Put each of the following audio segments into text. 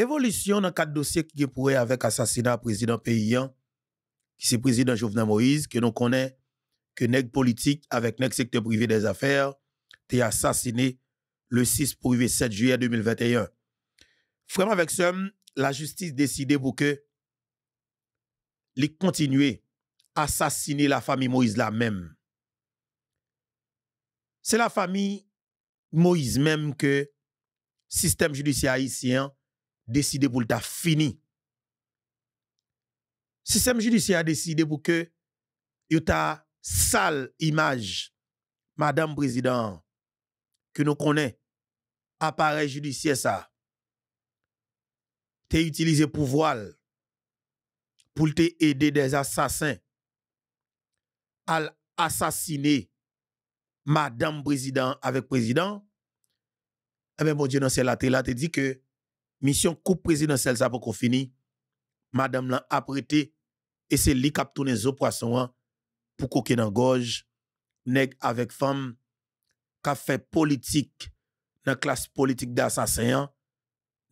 Évolution dans quatre dossiers qui est pour avec assassinat président paysan, qui c'est président Jovenel Moïse, que nous connaissons, que nèg politique avec nèg secteur privé des affaires, t'es assassiné le 6 7 juillet 2021. Vraiment avec ça, la justice décidé pour que les continuer assassiner la famille Moïse la même. C'est la famille Moïse même que système judiciaire haïtien décidé pour le fini. Système judiciaire a décidé pour que ta sale image, Madame Président, que nous connaissons, appareil judiciaire ça, t'es utilisé pour pour te aider des assassins à assassiner Madame Président avec Président, eh bien, mon Dieu, dans c'est là, te dit que mission coup présidentielle ça pour qu'on fini madame l'a prêté et c'est lui qui a tourné zo poisson hein, pour coquer dans gorge nèg avec femme qui fait politique dans classe politique d'assassin hein.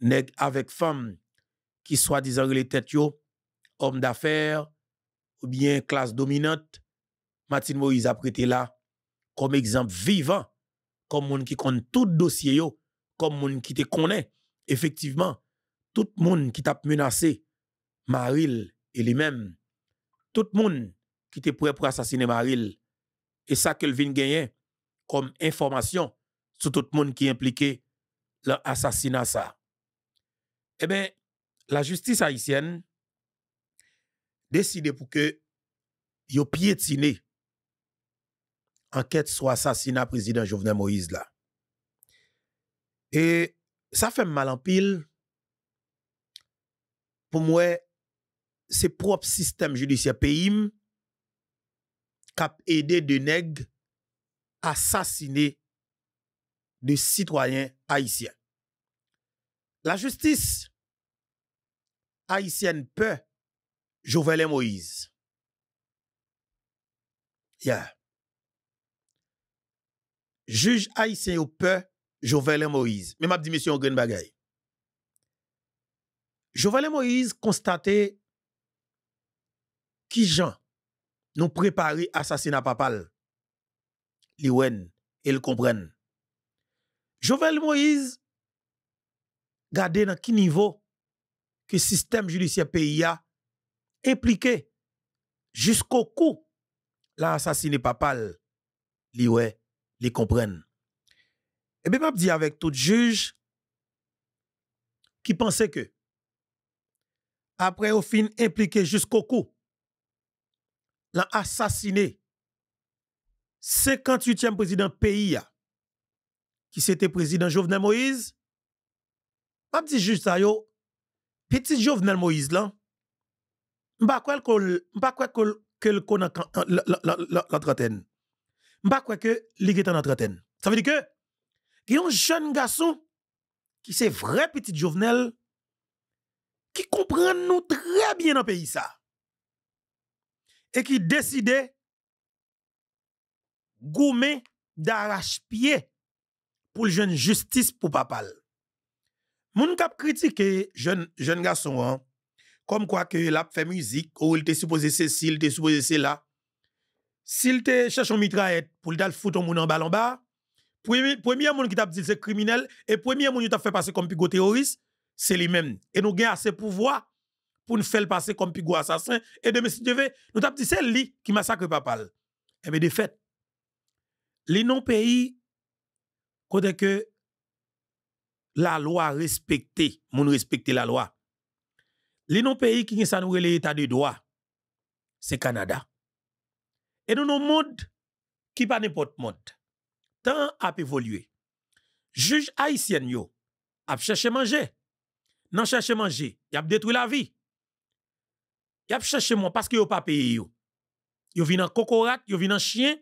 nèg avec femme qui soit disant les têtes homme d'affaires ou bien classe dominante Martine Moïse a prêté là comme exemple vivant comme monde qui compte tout dossier comme monde qui te connaît effectivement, tout le monde qui t'a menacé, Maril et lui-même, tout le monde qui était prêt pour assassiner Maril, et ça qu'elle vient gagner comme information sur tout le monde qui est impliqué l'assassinat ça. Eh bien, la justice haïtienne décide pour que yo piétiner enquête sur assassinat président Jovenel Moïse là. Et ça fait mal en pile. Pour moi, c'est propre système judiciaire pays qui a aidé de nègres assassiner des citoyens haïtiens. La justice haïtienne peut les Moïse. Yeah. Juge haïtien peut Jovenel Moïse. Mais m'a dit, monsieur, on bagaille. Moïse constate qui Jean nous préparer assassinat papal. Liwen, ils comprennent. Jovel Moïse, gardez dans quel niveau que le système judiciaire pays a impliqué jusqu'au coup l'assassinat papal. Liwen, les comprennent. Et eh bien, je dis avec tout juge qui pensait que, après au fin impliqué jusqu'au coup, l'assassiné assassiné 58e président pays, qui c'était président Jovenel Moïse, je dis juste ça, yo, petit Jovenel Moïse, là, je ne pas que le connaît la trentaine. Je ne pas que est en trentaine. Ça veut dire que, il un jeune garçon qui c'est vrai petit Jovenel qui comprend nous très bien dans pays ça et qui décide gommer d'arrache-pied pour le jeune justice pour Papal. mon kap critique jeune jeune garçon hein, comme quoi que l'a fait musique ou il était supposé ceci, il était supposé cela. S'il te cherche un mitraillette pour le foutre mon en bas en bas, le premier monde qui t'a dit c'est criminel et premier monde qui t'a fait passer comme pigot terroriste, c'est lui-même. Et nous avons assez pouvoir pour nous faire passer comme pigot assassin. Et même si tu veux, nous t'a dit c'est lui qui massacre papa. Et eh bien, de fait, les non-pays, côté que la loi respectée, mon respecter la loi. Les non-pays qui sont nous l'état de droit, c'est Canada. Et nous, nos monde qui pas n'importe monde temps a évolué. Juge haïtien yo ap chèche cherché Nan manger. y a détruit la vie. a cherché moi parce que yo pa pay yo. Yo vi nan cocorate, yo vi en chien,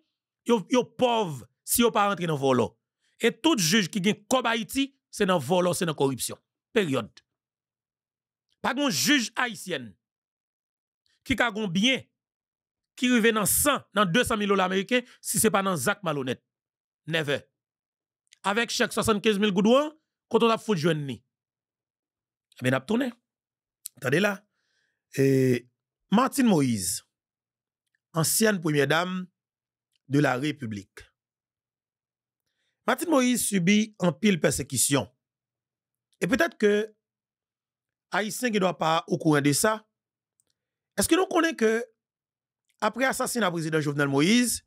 yo, yo pauvre si yo pa rentre le volo. Et tout juge qui gen kob Haïti, se nan volo, dans corruption. Période. Pas gon juge haïtien qui ki kagon bien qui rive dans 100, dans 200 000 dollars américains si c'est pas dans Zach Malhonnête. 9 Avec chaque 75 000 goudouins, quand on a foutu jeune ni. on n'a tourné. Attendez là. Et Martine Moïse, ancienne première dame de la République. Martine Moïse subit en pile persécution. Et peut-être que Haïtien qui ne doit pas au courant de ça, est-ce que nous connaissons que après assassinat président Jovenel Moïse,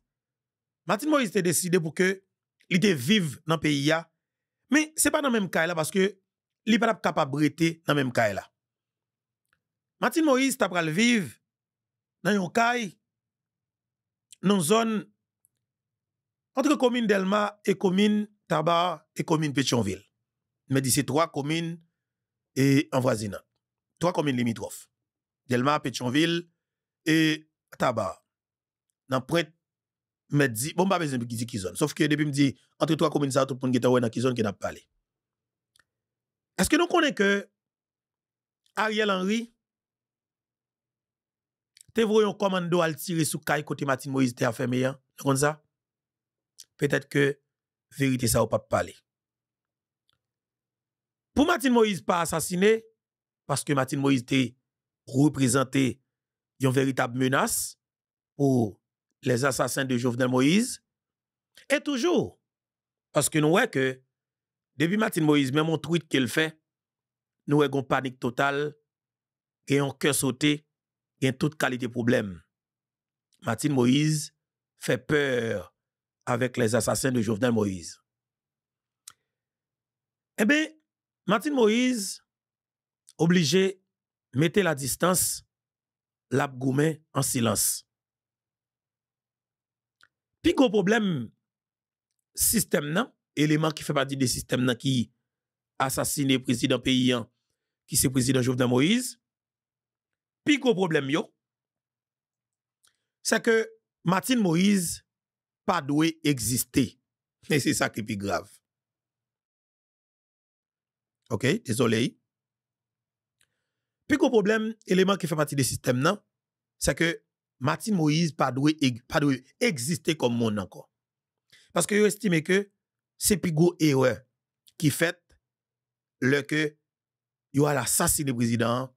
Martine Moïse a décidé pour que il était vive dans pays mais mais e n'est pas dans même cas parce que n'est pas capable capacité dans même cas là Martin Moïse t'a pral vivre dans un pays, dans zone entre la commune Delma et la commune Tabar et la commune Pétionville. Mais c'est trois communes et en voisinant. Trois communes limitrophes. Delma, Pétionville et Tabar. Dans prête me dit, bon, pas besoin de dire qui zone. Sauf que depuis me dit, entre trois communes, ça, tout le monde qui est dans qui zone qui n'a pas parlé. Est-ce que nous connaissons que Ariel Henry, te voyons commando à tirer sous caille côté Martin Moïse te a fait hein? meilleur. ça? Peut-être que vérité ça ou pas parler. Pour Martin Moïse pas assassiné, parce que Martin Moïse te représenté une véritable menace pour les assassins de Jovenel Moïse. Et toujours, parce que nous voyons que, depuis Martin Moïse, même en tweet qu'il fait, nous voyons une panique totale, et un cœur sauté, et toute qualité de problème. Martin Moïse fait peur avec les assassins de Jovenel Moïse. Eh bien, Martin Moïse, obligé, mettez la distance, l'abgoumé en silence. Pi gros problème, système nan, élément qui fait partie des systèmes nan qui assassiné président paysan, hein, qui c'est président Jovenel Moïse. pico gros problème yo, c'est que Martin Moïse pas doué exister. Et c'est ça qui est plus grave. Ok, désolé. Puis gros problème, élément qui fait partie des système, non, c'est que Martin Moïse pas e, pas exister comme monde encore. Parce que yo estime que c'est plus gros erreur qui fait le que yo a assassiné le président,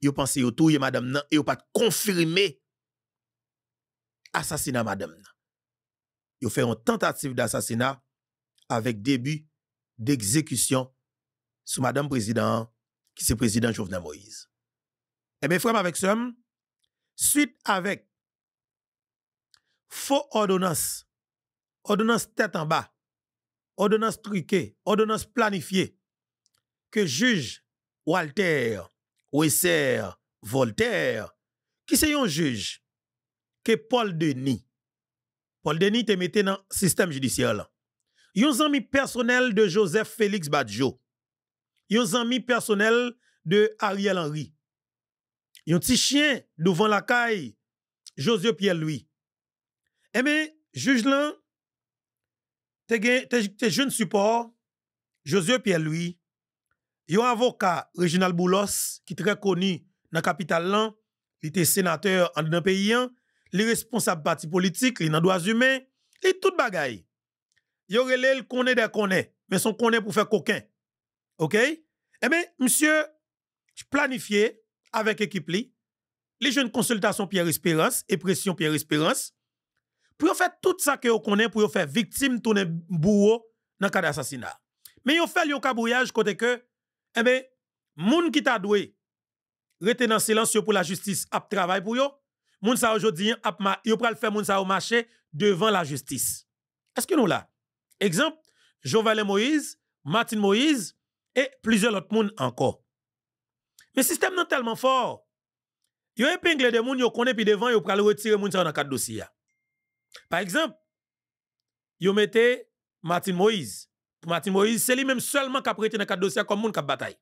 yo pense yo touye madame nan et pas confirmé assassinat madame il a fait une tentative d'assassinat avec début d'exécution sous madame président qui c'est président Jovenel Moïse. Eh bien frère avec ça Suite avec faux ordonnance, ordonnance tête en bas, ordonnance truquée, ordonnance planifiée, que juge Walter, Wesser, Voltaire, qui c'est un juge que Paul Denis. Paul Denis te mette dans le système judiciaire. Yon ami personnel de Joseph Félix Badjo. Yon ami personnel de Ariel Henry un petit chien devant la caille José Pierre Louis. Eh bien, juge là, tes jeune support, José Pierre Louis, un avocat Reginald Boulos, qui très connu dans la capitale, il était sénateur en un pays, il hein. est responsable parti politique, il droits humains, il est tout bagaille. Il aurait le connaît des connaît, mais son connaît pour faire coquin. OK? Eh bien, monsieur, planifié, avec léquipe les jeunes consultations Pierre Espérance et pression Pierre Espérance, pour faire tout ça que vous connaissez, pour faire victime tourner bourreau dans le cas d'assassinat. Mais vous fait un cabouillage côté que, eh bien, qui t'a doué, rete dans silence pour la justice, ap travail pour yo, moun sa aujourd'hui, ap yo pral faire marché devant la justice. Est-ce que nous là? Exemple, Jovale Moïse, Martin Moïse et plusieurs autres moun encore. Le système est tellement fort. Yo épingle des moun yo connaît puis devant yo pral retiré moun gens dans quatre dossiers. Par exemple, yo mettez Martin Moïse. Martin Moïse, c'est lui-même seulement qui a prêté dans quatre dossiers comme moun qui bataille.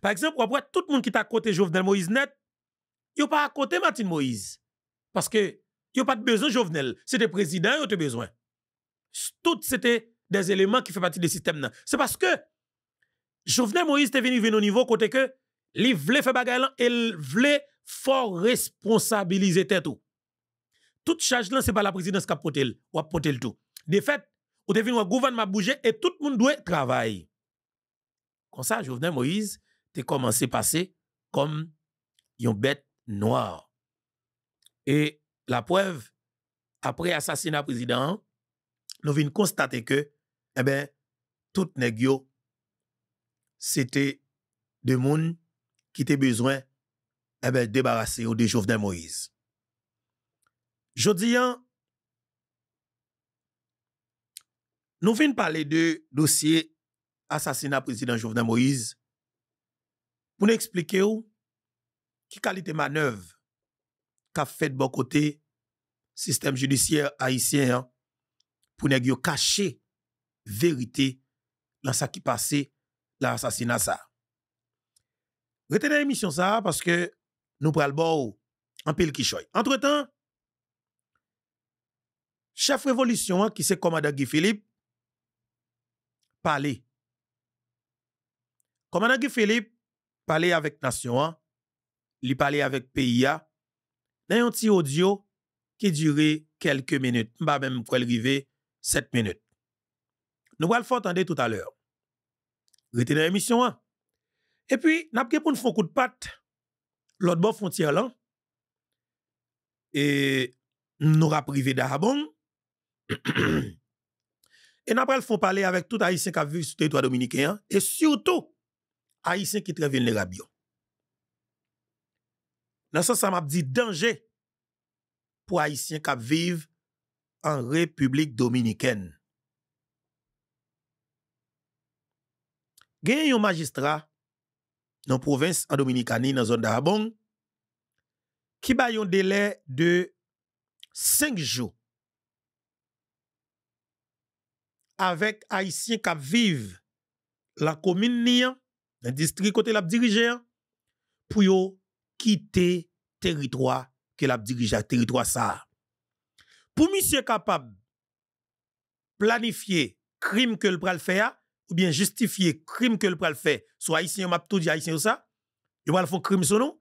Par exemple, après tout le monde qui t'a côté Jovenel Moïse net, yo pas à côté Martin Moïse parce que yo pas de besoin Jovenel, c'était président yo te besoin. Tout c'était des éléments qui font partie du système C'est parce que Jovenel Moïse est venu au niveau côté que il voulait faire et et ils voulaient fort responsabiliser tout. Toute charge là, n'est pas la présidence qui a ou tout. De fait, ou devin le gouvernement bouger et tout le monde doit travailler. Comme ça, Jovenel Moïse, as commencé passer comme une bête noire. Et la preuve, après assassinat président, nous venons constater que, eh ben, tout nèg c'était de moun qui était besoin, eh ben, débarrasser de Jovenel Moïse. Jodi nous venons parler de dossier assassinat président Jovenel Moïse pour nous expliquer où, qui qualité manœuvre qu'a fait de bon côté système judiciaire haïtien hein, pour nous cacher vérité dans ce qui passait l'assassinat ça. Retenez l'émission ça parce que nous prenons le en pile qui Entre-temps, chef révolution qui c'est commandant Guy Philippe parler. Commandant Guy Philippe parle avec nation, il parle avec pays a un petit audio qui dure quelques minutes, pas même le arriver 7 minutes. Nous allons entendre tout à l'heure. Retenez l'émission 1. Et puis, nous avons pris un coup de patte, l'autre bord frontière là. Et nous avons privé d'Arabon. et nous avons fait parler avec tous les haïtiens qui vivent sur le territoire dominicain. Hein. Et surtout, haïtiens qui très vulnérable. Dans ce sens, ça dit danger pour haïtiens qui vivent en République dominicaine. Gagnez un magistrat dans la province en Dominicanie, dans la zone d'Arabon, qui a un délai de 5 jours avec Haïtiens qui vivent la commune dans le district côté la dirigé, pour quitter territoire que la dirigé, territoire ça. Pour monsieur capable planifier crime que le pral fait ou bien justifier crime que le pral fait, soit ou m'a tout dit haïtien ou ça, il va font crime sur nous.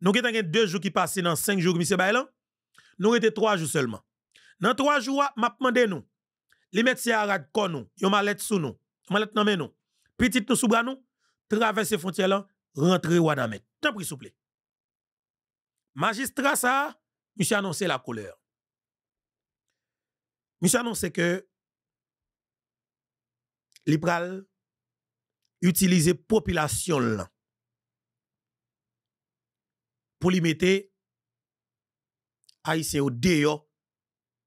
Nous avons deux jours qui passent dans cinq jours, M. Bailan. Nous avons trois jours seulement. Dans trois jours, m'a demandé Les médecins arabes con nous, yon malette sous nous, malette nan nous. Petite nous sous bras nous, traverser frontière là, rentrer ou adamet. Tant pris s'il vous plaît. Magistrat ça, monsieur annoncé la couleur. Monsieur annoncé que li pral utilize popilasyon lan pou li mette A.I.C.O.D. yo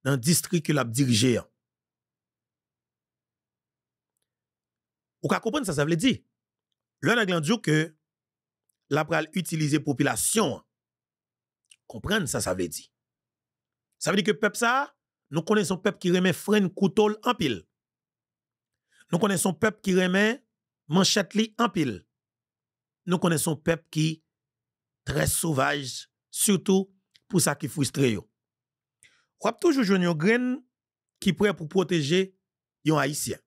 nan distrik yon lab dirije an. Ou ka kompren sa, sa vle di. Lò nan glan djou ke la pral utilize popilasyon kompren sa, sa vle di. Sa vle di ke pep sa, nou konen son pep ki reme frene koutol an pil. Nous connaissons un peuple qui remet manchette en pile. Nous connaissons un peuple qui très sauvage, surtout pour ça qui frustre yo. Ou toujours jeune yon qui prêt pour protéger yon haïtien.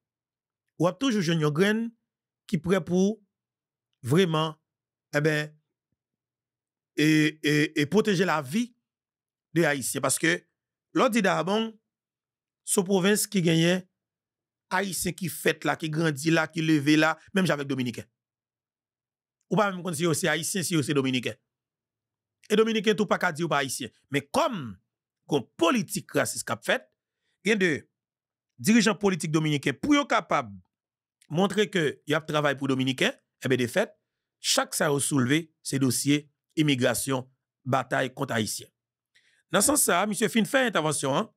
Ou toujours une yon qui prêt pour vraiment eh ben et, et, protéger la vie de Haïtiens. parce que lors dit ce province qui gagnait haïtien qui fête là, qui grandit là, qui levé là, même avec dominicain. Ou pas même si oh, c'est haïtien, si êtes oh, dominicain. Et dominicain tout pas qu'à dire ou oh, pas haïtien. Mais comme qu'on politique raciste qu'a fait, il y a de dirigeants politiques dominicains pour yon capable montrer que y a travail pour dominicain, et eh bien de fait, chaque ça a soulevé ces dossiers immigration, bataille contre haïtien. Dans ce sens là monsieur fin fait intervention hein?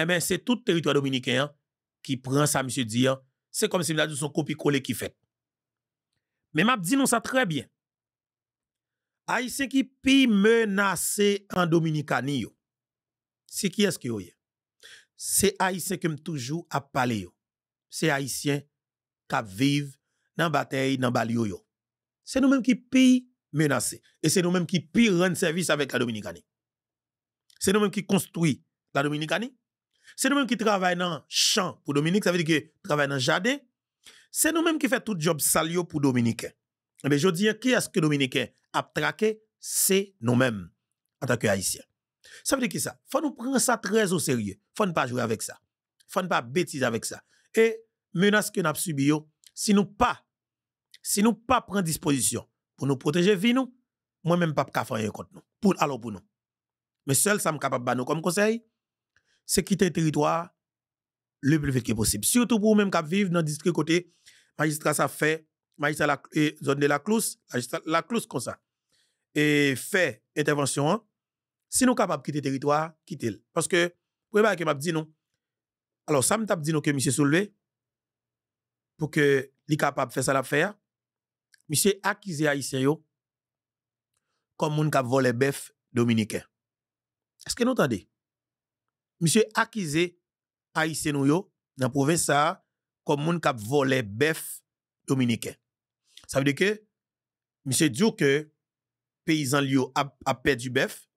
Eh bien, c'est tout territoire dominicain hein? qui prend ça, monsieur Dian, hein. c'est comme si nous son copie-coller qui fait. Mais m'a dit ça très bien. Haïtien qui pi menacé en Dominicanie C'est qui est-ce qui est? C'est Haïtien qui toujours à C'est Haïtien qui vive dans bataille dans la C'est nous-mêmes qui pi menacé et c'est nous-mêmes qui pi rendre service avec la Dominicanie. C'est nous-mêmes qui construit la Dominicanie c'est nous-mêmes qui travaillons dans le champ pour Dominique, ça veut dire que travaille dans le jardin. C'est nous-mêmes qui fait tout job salio pour Dominique. Mais eh je dire, qui est-ce que Dominique a traqué, c'est nous-mêmes en tant que haïtiens. Ça veut dire que ça, faut nous prendre ça très au sérieux. Faut ne pas jouer avec ça. Faut ne pas bêtiser avec ça. Et menace que nous avons si nous pas, si nous pas prendre disposition pour nous protéger vie nous, moi même pas faire contre nous. Pour alors pour nous. Mais seul ça me capable nous comme conseil, c'est quitter le territoire le plus vite que possible. Surtout pour vous-même qui vivent dans le district côté, magistrat ça fait, magistrat la eh, zone de la clousse, la clousse comme ça. Et fait intervention, si nous capables de quitter le territoire, quittez-le. Parce que, pour que m'a dit non, alors ça me dit non que monsieur soulevé, pour que les capable de faire ça l'affaire, monsieur accusé haïtien yo, comme moun volé vole bœuf dominicain. Est-ce que nous entendez? monsieur accusé haïtien dans la province ça comme moun kap volé bœuf dominicain. Ça veut dire que monsieur dit que paysan lio a, a perdu bœuf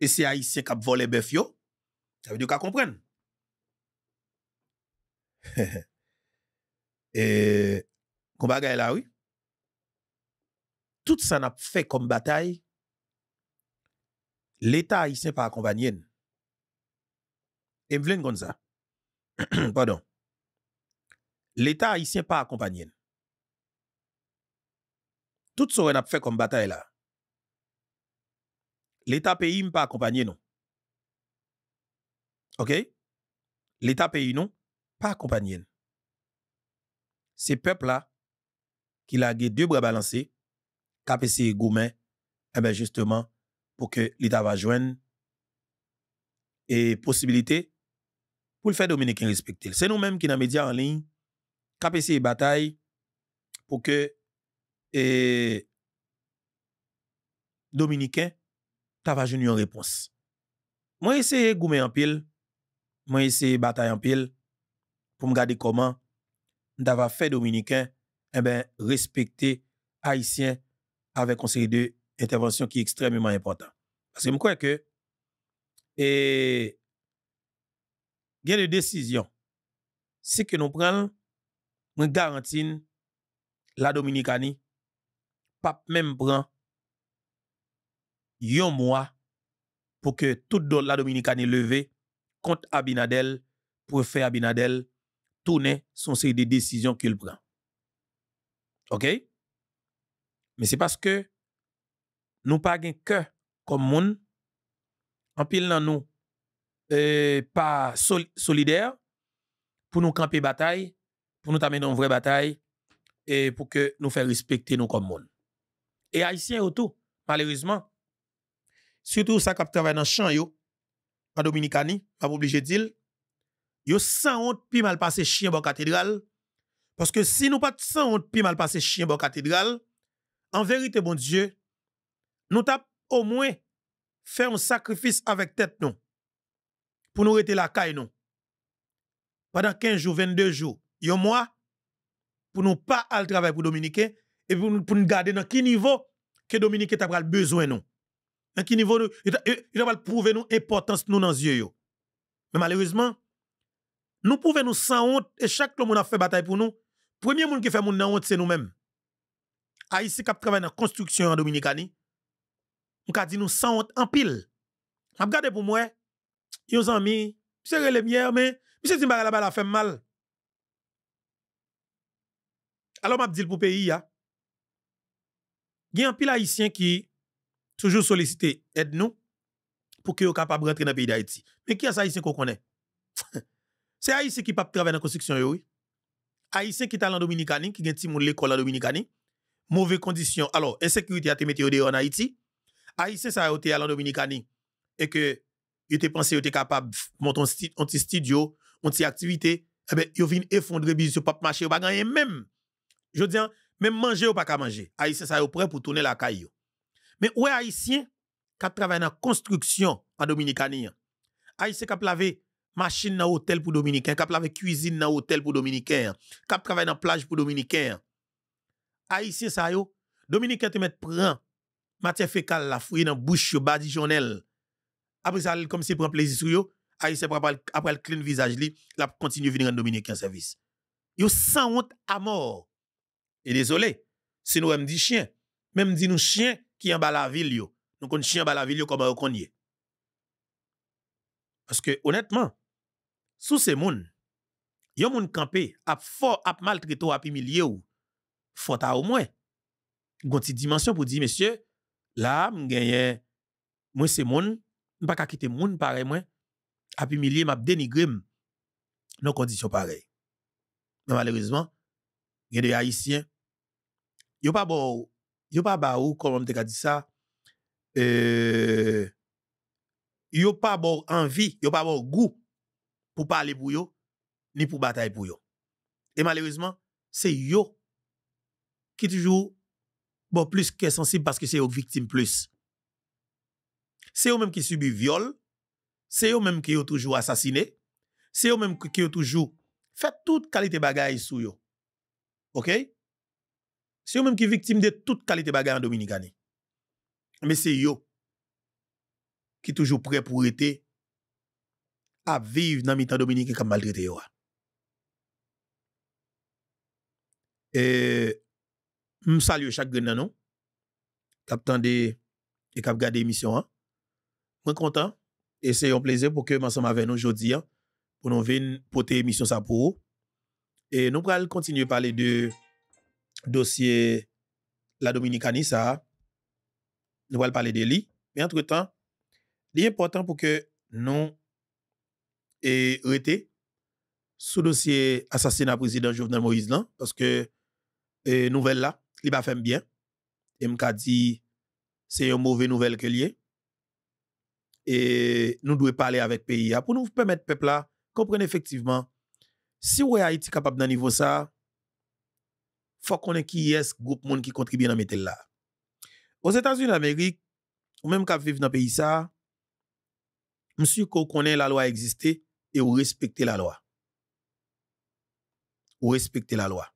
et c'est haïtien a volé bœuf yo. Ça veut dire qu'à comprendre. et qu'on là oui. Tout ça n'a fait comme bataille. L'État haïtien pas accompagné. e m vlen kon sa, pardon, l'Etat ayisyen pa akompanyen. Tout sou ren ap fe kon batay la. L'Etat peyi m pa akompanyen nou. Ok? L'Etat peyi nou, pa akompanyen. Se pepl la, ki la gey debre balanse, kape se goumen, e ben justeman, pou ke l'Etat va jwen, e posibilite, pour le faire Dominicain respecter. C'est nous-mêmes qui, dans les médias en ligne, de bataille pour que et, eh, Dominicain joué une réponse. Moi, essayé goumer en pile, moi, essayé bataille en pile pour me garder comment d'avoir fait Dominicain eh ben, respecter Haïtien avec conseil de intervention qui est extrêmement important. Parce que je crois que et, eh, Guerre de décision. Si que nous prenons, nous que la Dominicanie, pape même prend un mois pour que toute la Dominicanie levée contre Abinadel pour faire Abinadel tourner son série de décisions qu'il prend. OK? Mais c'est parce que nous pas prenons que comme monde en pile dans nous, euh, pas solidaire pour nous camper bataille, pour nous amener une vraie bataille et pour que nous faire respecter nous comme monde. Et haïtiens autour, malheureusement, surtout ça qui travaille dans le champ, yo, en Dominicanie, pas obligé de dire, yo sans honte puis mal passé chien bon cathédrale. Parce que si nous pas sans honte puis mal passé chien bon cathédrale, en vérité, bon Dieu, nous tap au moins faire un sacrifice avec tête nous pour nous rester la caille non. Pendant 15 jours, 22 jours, un mois, pour nous pas aller travailler pour Dominique, et pour nous, garder dans quel niveau que Dominicain a besoin non. Dans quel niveau il va prouver nous importance nous dans yeux Mais malheureusement, nous pouvons nous sans honte et chaque monde a fait bataille pour nous. le Premier monde qui fait monde honte c'est nous-mêmes. ici qui travaille dans la construction en Dominicanie. Nous avons dit nous sans honte en pile. Je regarde pour moi, Yon zami, monsieur les mien, mais monsieur dis là-bas, la fait mal. Alors, m'a dit pour pays, ya. a un pile haïtien qui toujours sollicité aide nous pour que soient capable rentrer dans le pays d'Haïti. Mais qui est haïtien qu'on connaît? C'est haïtien qui pas travailler dans la construction, oui. Haïtien qui est en Dominique, qui est l'école en Dominicani. Mauvaises conditions. Alors, insécurité a été mise en Haïti. Haïtien, ça a été en Dominicani. Et que ils pensaient pensé qu'ils étaient capables de monter un petit studio, une petite activité, eh ben ils viennent effondrer business, ils pas marcher, même. Je dis, hein, même manger, ou pas qu'à manger. Haïtien, ça est prêt pour tourner la caille. Mais où est Haïtien qui travaille dans construction en Dominicanie? Hein? Haïtien qui a lavé machine dans hôtel pour Dominicain. qui a cuisine dans hôtel pour Dominicain. Hein? qui travaille dans plage pour Dominicain. Haïtien, ça yo, Dominicain te met prend matière fécale la fouille dans bouche badigeonnel après ça, comme c'est prend plaisir sur eux, après le clean visage, li, la continue venir en Dominique en service. Yo sans honte à mort. Et désolé, si nous même dit chien, même dit nous chien qui en bas la ville yo. Nous dit chien en bas la ville comme on connaît. Parce que honnêtement, sous ces moun, yon moun campé a fort a maltraité a humilié ou faut au moins une petite dimension pour dire monsieur, là gagne moi c'est moun pas qu'à quitter monde pareil moi à humilier m'a dénigrer dans conditions pareilles mais malheureusement il y a des haïtiens pas bon pas ba comme on te dit ça euh yo pas bon envie yo pas bon goût pour parler pour eux, ni pour batailler pour eux. et malheureusement c'est eux qui toujours bon plus que parce que c'est aux victimes plus c'est eux-mêmes qui subissent viol, c'est eux-mêmes qui ont toujours assassiné, c'est eux-mêmes qui ont toujours fait toute qualité bagaille sous eux. OK? C'est eux-mêmes qui sont victimes de toute qualité bagaille en Dominique. Mais c'est eux qui toujours prêts pour être à vivre dans de Dominique dominicain comme maltraité. Et je salue chaque grand non, qui et qui a gardé l'émission. Hein? suis content et c'est un plaisir pour que ensemble avec nous aujourd'hui pour nous venir porter émission ça pour Et nous allons continuer à parler de dossier la Dominicanie Nous allons parler de lui. Mais entre-temps, il est important pour que nous arrêtions e sous dossier assassinat président Jovenel Moïse parce que la nouvelle là, il va faire bien. Et dit c'est une mauvaise nouvelle que lui est. E nou dwe pale avek peyi ya. Pou nou pou met pepla, kompren efektivman, si wè a iti kapab nan nivou sa, fò konen ki yes goup moun ki kontribyen nan metel la. Ose tazun Amerik, ou menm kap viv nan peyi sa, msou kou konen la lo a egziste e ou respekte la lo a. Ou respekte la lo a.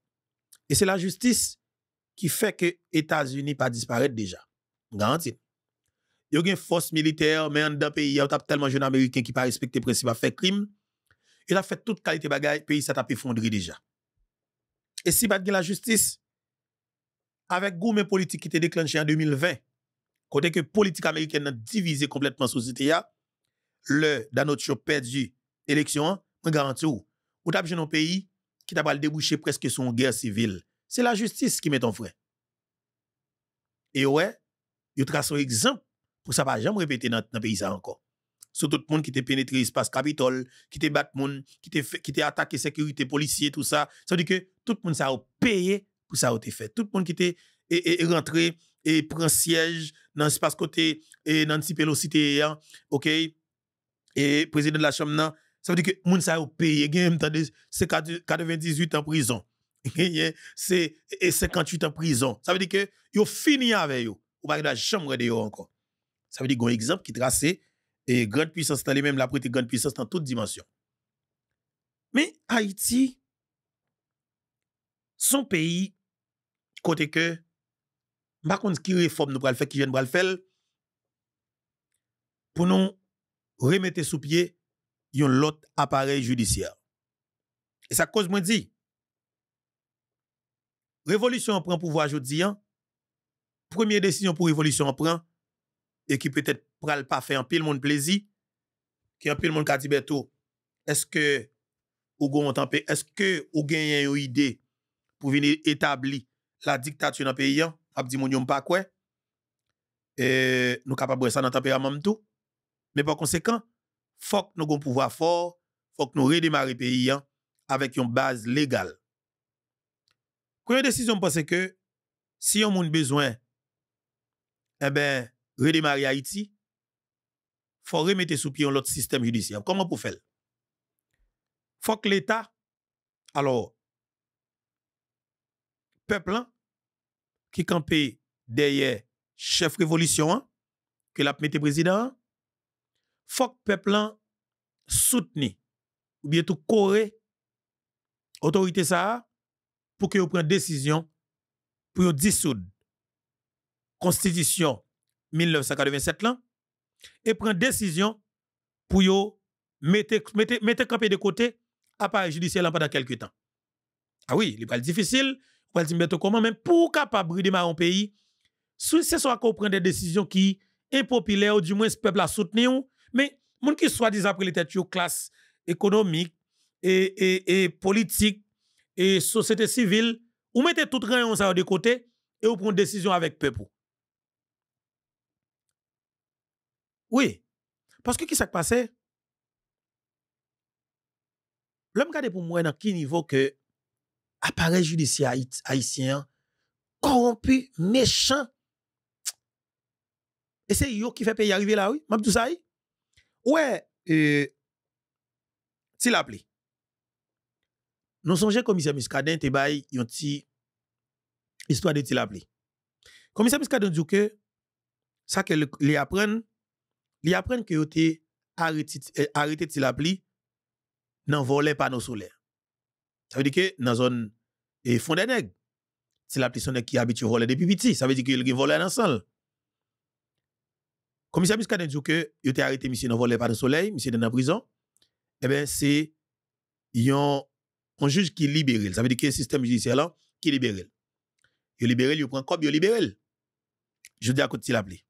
E se la justis ki fè ke etazuni pa disparet deja. Garantit. yo gen fos militer men an da peyi yo tap telman joun Ameriken ki pa respekte preci pa fe krim, yo la fe tout kalite bagay peyi sa tap pe fondri deja. E si bat gen la justis, avek goumen politik ki te deklanche an 2020, kote ke politik Ameriken nan divize kompletman souzite ya, le danot yo perdi eleksyon, mwen garanti ou, yo tap joun an peyi ki tap al debouche preske son ger sivil. Se la justis ki met an fre. E we, yo tra son ekzamp Pour ça, pas jamais répéter dans le pays encore. Sur tout le monde qui était pénétré l'espace Capitole, qui était battu qui était attaqué sécurité policier, tout ça. Ça veut dire que tout le monde a payé pour ça a été fait. Tout le monde qui était rentré et prend siège dans l'espace côté et dans le CIPELO-Cité, hein, OK et président de la chambre ça veut dire que le monde a payé c'est 98 ans prison c'est 58 ans prison ça veut dire que vous fini avec vous. Vous ne la chambre de encore Sa ve di gwen ekzamp ki trase, e gwen pwisans tan li menm la prete gwen pwisans tan tout dimensyon. Me Haiti, son peyi, kote ke, makon ki reform nou pral fel, ki jen pral fel, pou nou remete sou pie yon lot aparel judisyan. E sa koz mwen di, revolutyon an pran pou vo a jodi an, premye desisyon pou revolutyon an pran, et qui peut-être pral pas fait un pile monde plaisir qui un pile monde ka ben, est-ce que ou est-ce que ou gagne une idée pour venir établir la dictature dans pays m'a hein? dit mon pas quoi et nous capable ça dans tempérament tout mais par conséquent faut que nous gon pouvoir fort faut que nous redémarrer pays hein, avec une base légale Quelle décision parce que si on a besoin eh ben redémarrer Haïti, faut remettre sous pied l'autre système judiciaire. Comment pour faire? Faut que l'État, alors, peuple hein, qui campé derrière chef révolution, hein, que l'a mette président, hein, faut que peuple soutenir ou bien tout coré autorité ça pour que prenne décision pour dissoudre constitution 1987 là, et prend décision pour yo mettre de côté appareil judiciaire pendant quelques temps. Ah oui, il va difficile, il va dire comment même pour capable brider un pays, si c'est soit qu'on prend des décisions qui impopulaires ou du moins ce peuple a soutenu, mais moun qui soit disant que les têtes classe économique et, et, politique et société civile, ou mettez tout le ça de côté et ou prend décision avec peuple. Oui. Parce que qui s'est passé? L'homme garde pour moi dans quel niveau que appareil judiciaire haïtien corrompu, méchant. Et c'est lui qui fait payer arriver là, oui? M'a tout ça, Ouais, euh, a appelé. Nous songeons commissaire Muscadin te bail yon ti histoire de tilapli. appelé. Commissaire Muscadin dit que ça que les apprennent il apprend que ont arrêté eh, de l'appli dans volet panneau solaire. Ça veut dire que dans zone et fond des nègres, c'est la personne qui habitue au depuis petit. Ça veut dire qu'il y a dans ensemble. Commissaire a dit que il était arrêté monsieur dans volet panneau soleil, monsieur dans la prison. Eh bien, c'est un juge qui libéré. Ça veut dire que le système judiciaire là qui libère. Il libère, il prend comme il libère. Je dis à côté de l'appli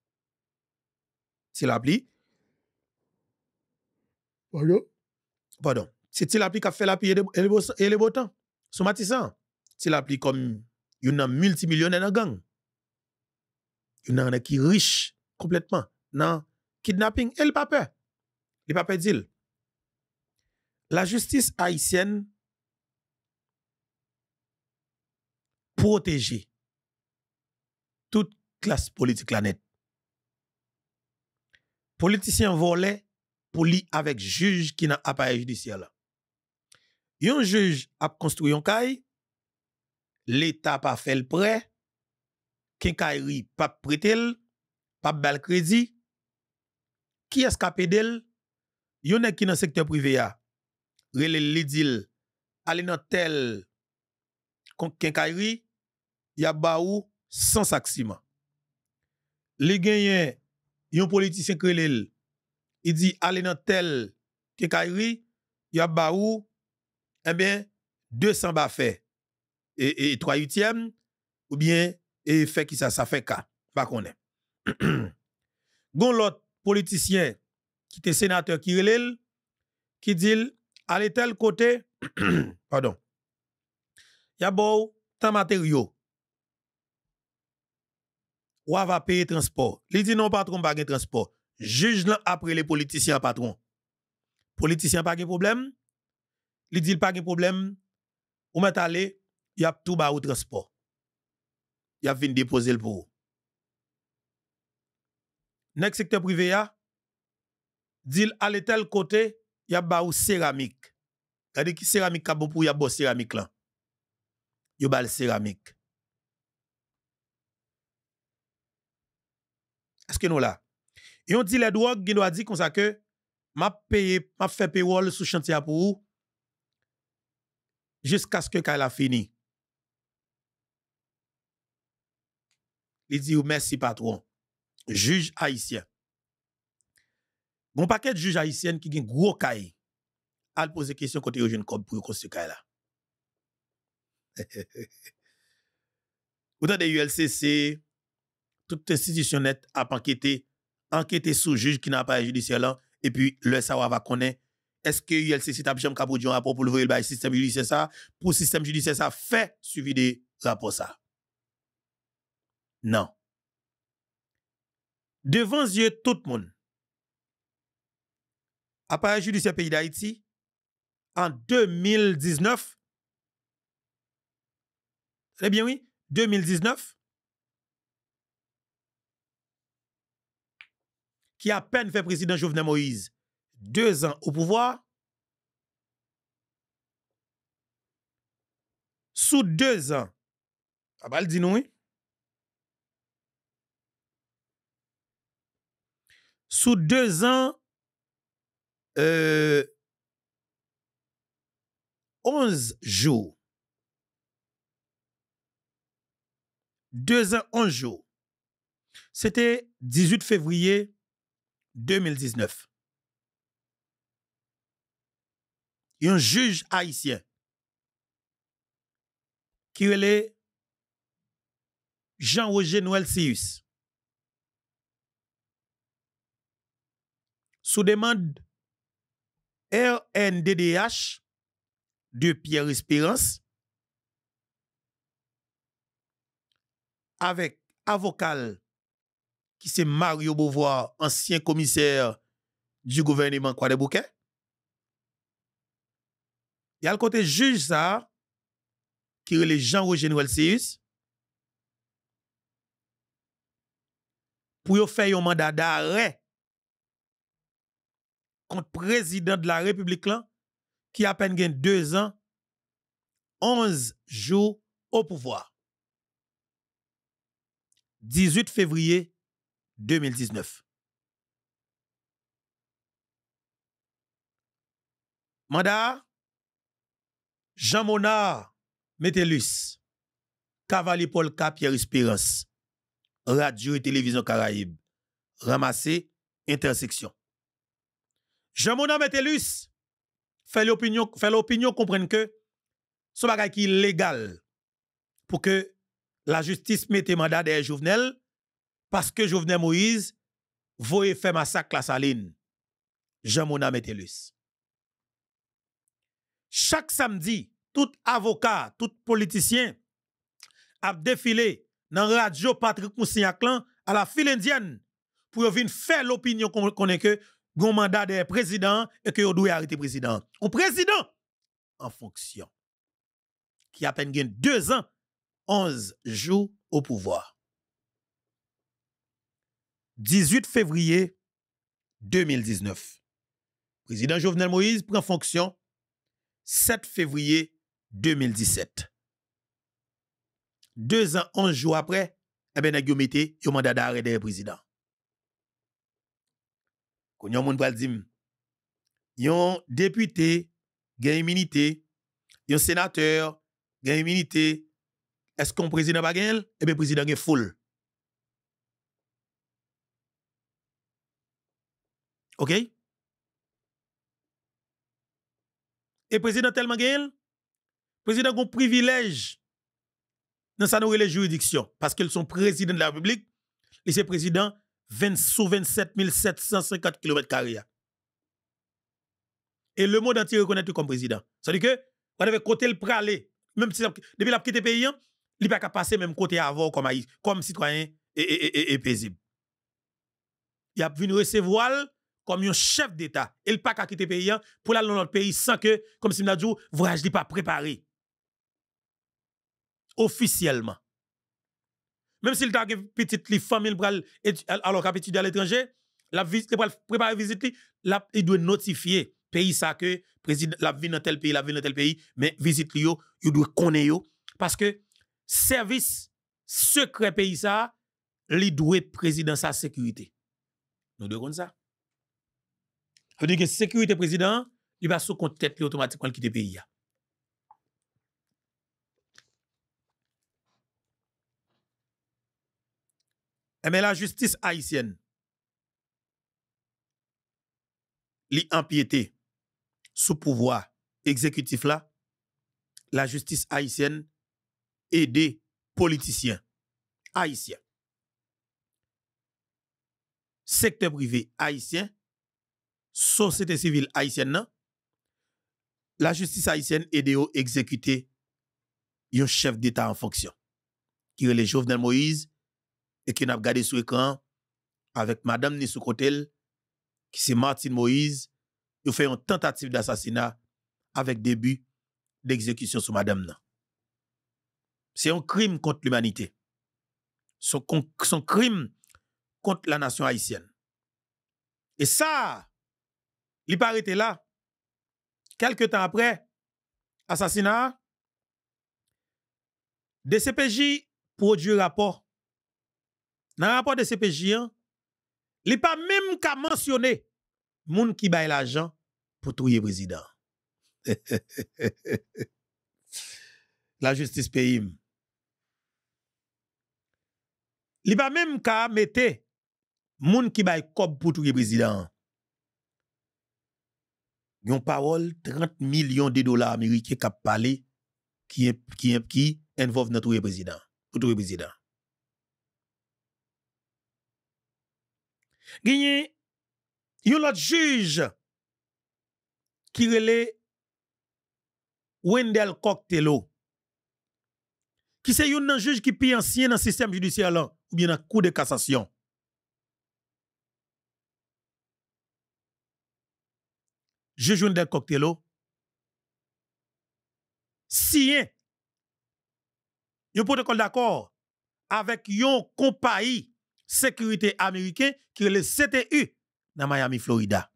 c'est l'appli. Pardon? Pardon. C'est l'appli qui a fait l'appli et le beau temps. Sous hein? C'est l'appli comme une multimillionnaire dans la gang. Une qui est riche complètement dans kidnapping et le pape. Le pape dit la justice haïtienne protéger toute classe politique la net. Politiciens vole pour avec juges qui ki appareil judiciaire. judisyen juge a construit un kay, l'État pa fel le prêt, kay ri pap pretel, pap bal kredi, ki escapé del, yon ek ki nan le secteur privé. rele lidil, ale nan tel, kon ken y a ba ou sans axima. Li yon politisyen krelel, Il dit, allez dans tel kekayri, yon ba ou, eh bien, 200 ba fe, et 3 yutyem, ou bien, et fait ki sa, sa fe ka, pa konen. Gon lot qui était te qui qui qui dit, dans tel côté, pardon, yon ba ou, ou va payer transport. Li dit non, patron, pas de transport. Juge là après les politiciens, patron. Politicien pas de problème. Li dit pas de problème. Ou met allé, y a tout bas au transport. Il a de déposer le pour. Next secteur privé, a, dit allez tel côté, il y a bas céramique. Regardez qui céramique ka bon pour y a bon céramique là. Il y a céramique. Est-ce que nous là? Et on dit les drogues, ils doit dit comme ça que m'a payé, m'a fait payroll sous chantier pour vous jusqu'à ce que vous a fini. Il dit ou merci patron. Juge haïtien. Bon paquet de juges haïtiens qui gen gros caill, a poser question côté Eugène Cob pour construire ce là. Ou dans des ULCC, toute institution nette a enquêté, enquêté sous juge qui n'a pas judiciaire là, et puis le savoir va connaître est-ce que ULCC a besoin un rapport pour le le système judiciaire ça pour le système judiciaire ça fait suivi des rapports ça non devant yeux tout le monde appareil judiciaire pays d'Haïti en 2019 c'est bien oui 2019 qui a peine fait président Jovenel Moïse deux ans au pouvoir, sous deux ans, à ah bah, nous, Sous deux ans, euh, onze jours. Deux ans, onze jours. C'était 18 février 2019. Un juge haïtien qui est Jean-Roger Noël Sius. Sous demande RNDDH de Pierre Espérance avec avocat qui c'est Mario Beauvoir, ancien commissaire du gouvernement quoi des Il y a le côté juge ça, qui est le Jean-Roger Noël Séus. pour faire un mandat d'arrêt contre président de la République qui a à peine gagné deux ans, onze jours au pouvoir. 18 février 2019. Mandat, Jean Monard, Metellus, Cavalier Polka, Pierre Espérance, Radio et Télévision Caraïbes. ramassé, intersection. Jean Monard Métellus, fait l'opinion, fait l'opinion comprendre que ce bagage qui est légal pour que la justice mette mandat des Jovenel, parce que Jovenel Moïse voyait faire massacre la saline. Jean Mona Metellus. Chaque samedi, tout avocat, tout politicien a défilé dans la radio Patrick Moussignac à la file indienne pour venir faire l'opinion qu'on est que le mandat des président et que doit arrêter président. Un président en fonction qui a à peine deux ans, onze jours au pouvoir. 18 février 2019. Président Jovenel Moïse prend fonction 7 février 2017. Deux ans, onze jours après, eh ben, y a mette un mandat d'arrêt des président. Quand yon moun pral dim, yon député une immunité, yon sénateur une immunité, est-ce qu'on président pas gagne? Eh bien, président est foule. Ok? Et président tellement le président a privilège dans sa les juridictions parce qu'ils sont président de la République, ils sont président 20, sous 27 750 km. Et le monde entier reconnaît comme président. C'est-à-dire que, on avait côté le pralé, même si depuis la petite pays, il a pas passer même côté avant comme, citoyen et, paisible. Il a vu recevoir comme un chef d'État. il pas qu'à quitter pays hein, pour aller dans notre pays sans que, comme si dit, voyage n'est pas préparé. Officiellement. Même s'il a une petite famille, alors qu'à à l'étranger, la visite, préparer visite, il doit notifier pays ça que président la vie dans tel pays, la ville dans tel pays, mais visite li yo, il doit connaître yo parce que service secret pays ça, li doit président sa sécurité. Nous devons ça. Fè di ke sekurite prezident, li ba sou kontet li otomatik wèl ki te peyi ya. E men la justis haisyen, li empyete sou pouvoi ekzekutif la, la justis haisyen e de politisyen haisyen. Sektè privé haisyen, société civile haïtienne, la justice haïtienne aide à exécuter un chef d'État en fonction, qui est le Jovenel Moïse, et qui n'a gardé sur écran avec Madame Nissou qui c'est Martin Moïse, a fait une tentative d'assassinat avec début d'exécution sur Madame. C'est un crime contre l'humanité. Son, son crime contre la nation haïtienne. Et ça, il pas arrêté là. Quelques temps après, assassinat, DCPJ produit rapport. Dans le rapport de CPJ, hein, il n'est pas même qu'à mentionner gens qui baille l'argent pour le président. la justice paye. Il pas même qu'à mettre moun qui baille cob pour le président yon parole 30 millions de dollars américains qui ont parlé, qui, qui, qui notre président. Notre président. Gagné, yon l'autre juge qui le Wendell Coctello, qui c'est un juge qui est ancien dans le système judiciaire ou bien dans le coup de cassation. je joue des cocktails. Si un protocole d'accord avec une compagnie sécurité américaine qui est le CTU dans Miami, Florida.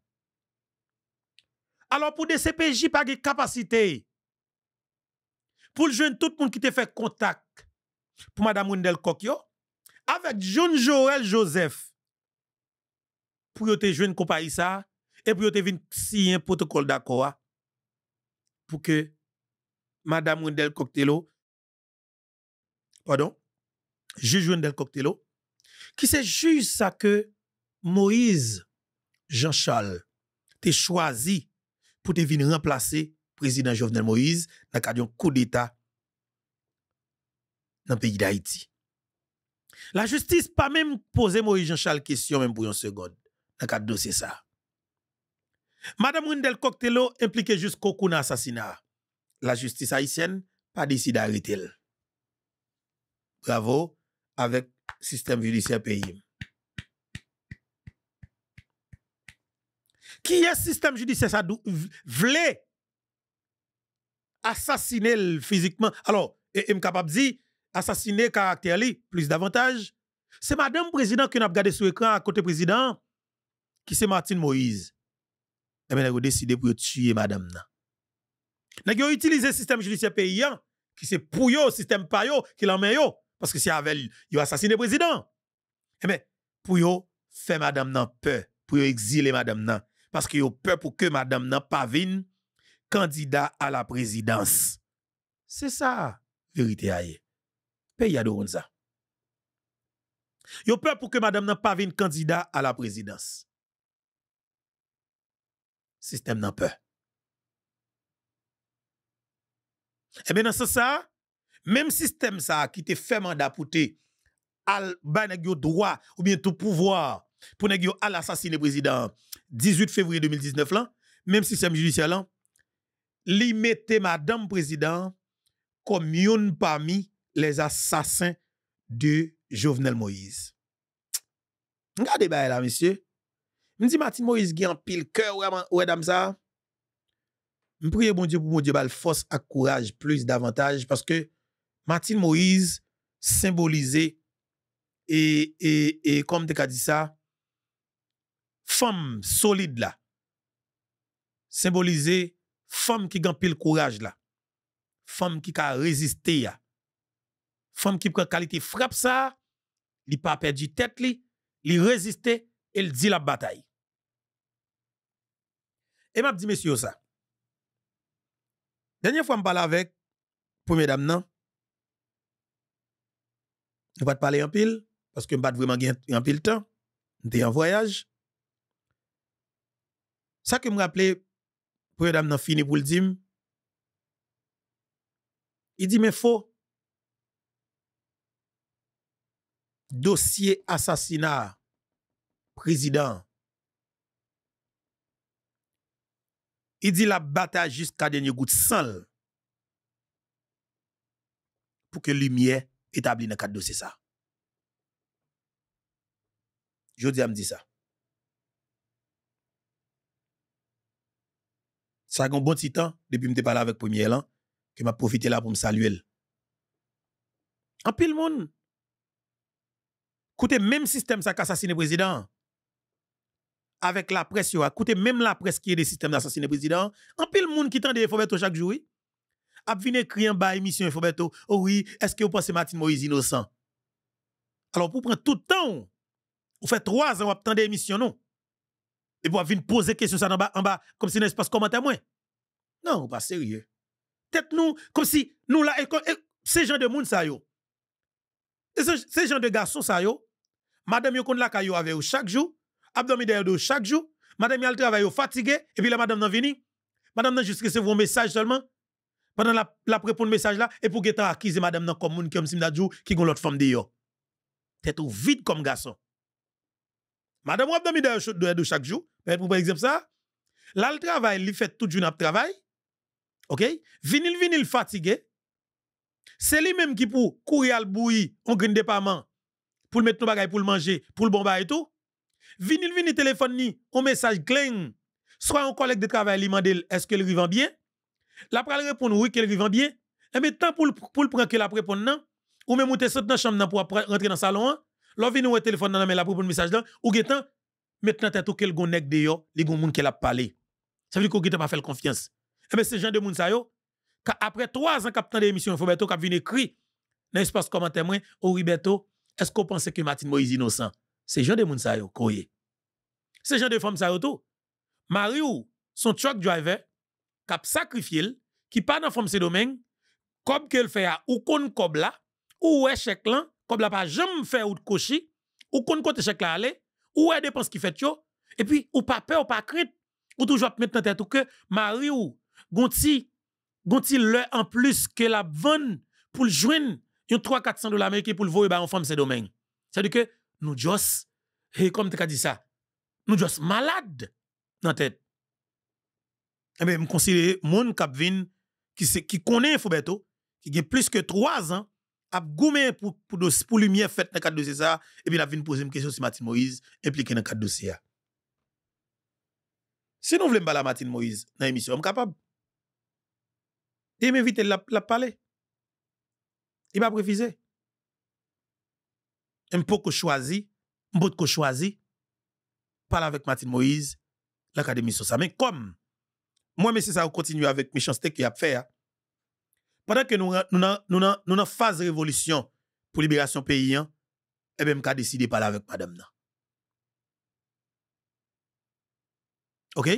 Alors pour des CPJ, pas de capacité pour jouer tout le monde qui te fait contact pour Madame Wendel Kokyo, avec John Joel Joseph, pour te une compagnie ça, et puis, on ont signé un protocole d'accord ah, pour que Madame Wendel Coctello, pardon, juge Wendel Coctello, qui c'est juge ça que Moïse Jean-Charles t'a choisi pour te venir remplacer président Jovenel Moïse dans le cadre d'un coup d'État dans le pays d'Haïti. La justice pas même posé Moïse Jean-Charles question même pour une seconde dans le cadre de dossier ça. Madame Rindel Coctello impliquée jusqu'au coup assassinat. La justice haïtienne pas décidé d'arrêter Bravo avec système judiciaire pays. Qui est système judiciaire ça vle assassiner physiquement. Alors, et, est capable de dire assassiner caractère li, plus d'avantage. C'est madame président qui n'a gardé sur l'écran à côté président qui c'est Martine Moïse et eh bien, ils ont décidé pour tuer madame. Ils ont utilisé le système judiciaire paysan, hein, qui c'est pour le système payo, qui l'emmène parce que c'est avec ils ont assassiné le président. Et eh bien, pour eux, faire madame nan peur, pour eux exiler madame nan, parce qu'ils ont peur pour que madame nan pas vienne candidat à la présidence. C'est ça, vérité aye. Pays a Ils ont peur pour que madame nan pas vienne candidat à la présidence. Système nan Eh et dans ce sa, menm même système qui te fait mandat pour te al ba ou bien tout pouvoir pour neg yo 18 février 2019 même système, sistem judiciaire madame Présidente comme une parmi les assassins de Jovenel Moïse. Regardez ba là, la, je dis Martin Moïse pile pile cœur ouais madame ça. Je prie bon Dieu pour mon Dieu bal force ak courage. plus davantage parce que Martin Moïse symbolise, et, et, et comme tu as dit, ça, femme solide là Symbolise, femme qui a pile courage. là. Femme qui a résisté. là Femme ki pren qualité frappe sa, li pa perdu tête li, li et il dit la bataille. Et m'a dit monsieur ça. Dernière fois, je parle avec première dame, non? Je ne pas parler en pile, parce que je ne pas vraiment en pile temps. Je en voyage. Ça que je me rappelle première dame, non, fini pour le dire. Il dit, mais faut Dossier assassinat, président Il dit la bataille jusqu'à dernier goutte sang pour que lumière établie dans le cadre de ça. Je dis me dit ça. Ça a un bon petit temps, depuis que je parlé avec premier là. que m'a profité là pour me saluer. En le monde. Écoutez, même système ça assassiné président avec la presse, yo, écoutez, même la presse qui est des systèmes d'assassinat président, en pile monde qui tend des Fobeto chaque jour, a venu écrit en bas émission Fobeto, oh oui, est-ce que vous pensez Martin Moïse innocent? Alors, pour prendre tout le temps, vous faites trois ans, vous attendez émission, non? Et vous venir poser question ça en bas, en bas, comme si n'est pas commentaire moi Non, pas sérieux. Peut-être nous, comme si nous là, eh, ces gens de monde ça yo. Ces gens de garçons ça yo. Madame yo la kayo avec chaque jour. Abdomen de chaque jour. Madame elle travaille fatigué, et puis la madame n'en vini. Madame n'a juste recevoir un message seulement. Pendant la, la message là et pour qu'étant acquise madame nan comme moun comme si qui gon l'autre femme de yo. T'es tout vide comme garçon. Madame ou de chaque jour, pour exemple ça. Là le travail, il fait tout jour n'a travail. OK? Vinil vinil fatigué. C'est lui même qui pour courir à bouillir, on gagne département pour mettre nos bagages pour le manger, pour le bon et tout. Vini, vini téléphone ni, un message cling. Soit un collègue de travail m'a dit, est-ce qu'elle vivant bien? La pral répond oui qu'elle vivant bien. Et eh mais tant pour pour prendre qu'elle a répondre non, ou même monter saute dans chambre pour rentrer dans salon, l'on hein? vini ou téléphone nan, mais la pour le message là ou getan maintenant tête tout quel gon de dehors, li gon moun qu'il l'a parlé. Ça veut dire qu'on getan pas fait confiance. Et eh mais ces gens de moun ça yo, après trois ans capitaine d'émission, Roberto qui a venu écrit dans l'espace commentaire, au Roberto, est-ce qu'on pensait que Martin Moïse innocent? c'est gens de moun sa yo koye. C'est gens de femmes sa yo tout. Mario, ou son truck driver cap sacrifié qui pas dans femme se domaine comme qu'elle fait ou kon kob la ou ouais chèque là kob là pas jamais fait ou de cochi ou kon côté chèque là aller ou ouais dépense qui fait yo et puis ou pas peur ou pas crainte ou toujours mettre dans tête que Mario ou gonti gonti en plus que la vann pour le joindre 3 400 dollars américains pour le voir en femme se domaines. C'est à dire que nous juste, eh, comme tu as dit ça, nous juste malades dans la tête. Eh me je considère mon capvin qui, qui connaît Foubeto, qui a plus que trois ans, a goumé pour, pour, pour lumière faite dans le cadre dossier ça, et eh puis il a poser une question sur Martin Moïse impliqué dans le cadre dossier. Si nous voulons parler Martin Moïse dans l'émission, sommes capable. Et m'inviter la, la parler. Il va préviser peux pas choisi, peux pas choisi, parler avec Martin Moïse, l'Académie Sosa. Mais comme, moi, mais c'est ça, on continue avec méchanceté qui a fait. Pendant que nous sommes nous, nous, en phase révolution pour libération pays, hein, eh bien, pas décidé de parler avec madame. Nan. OK?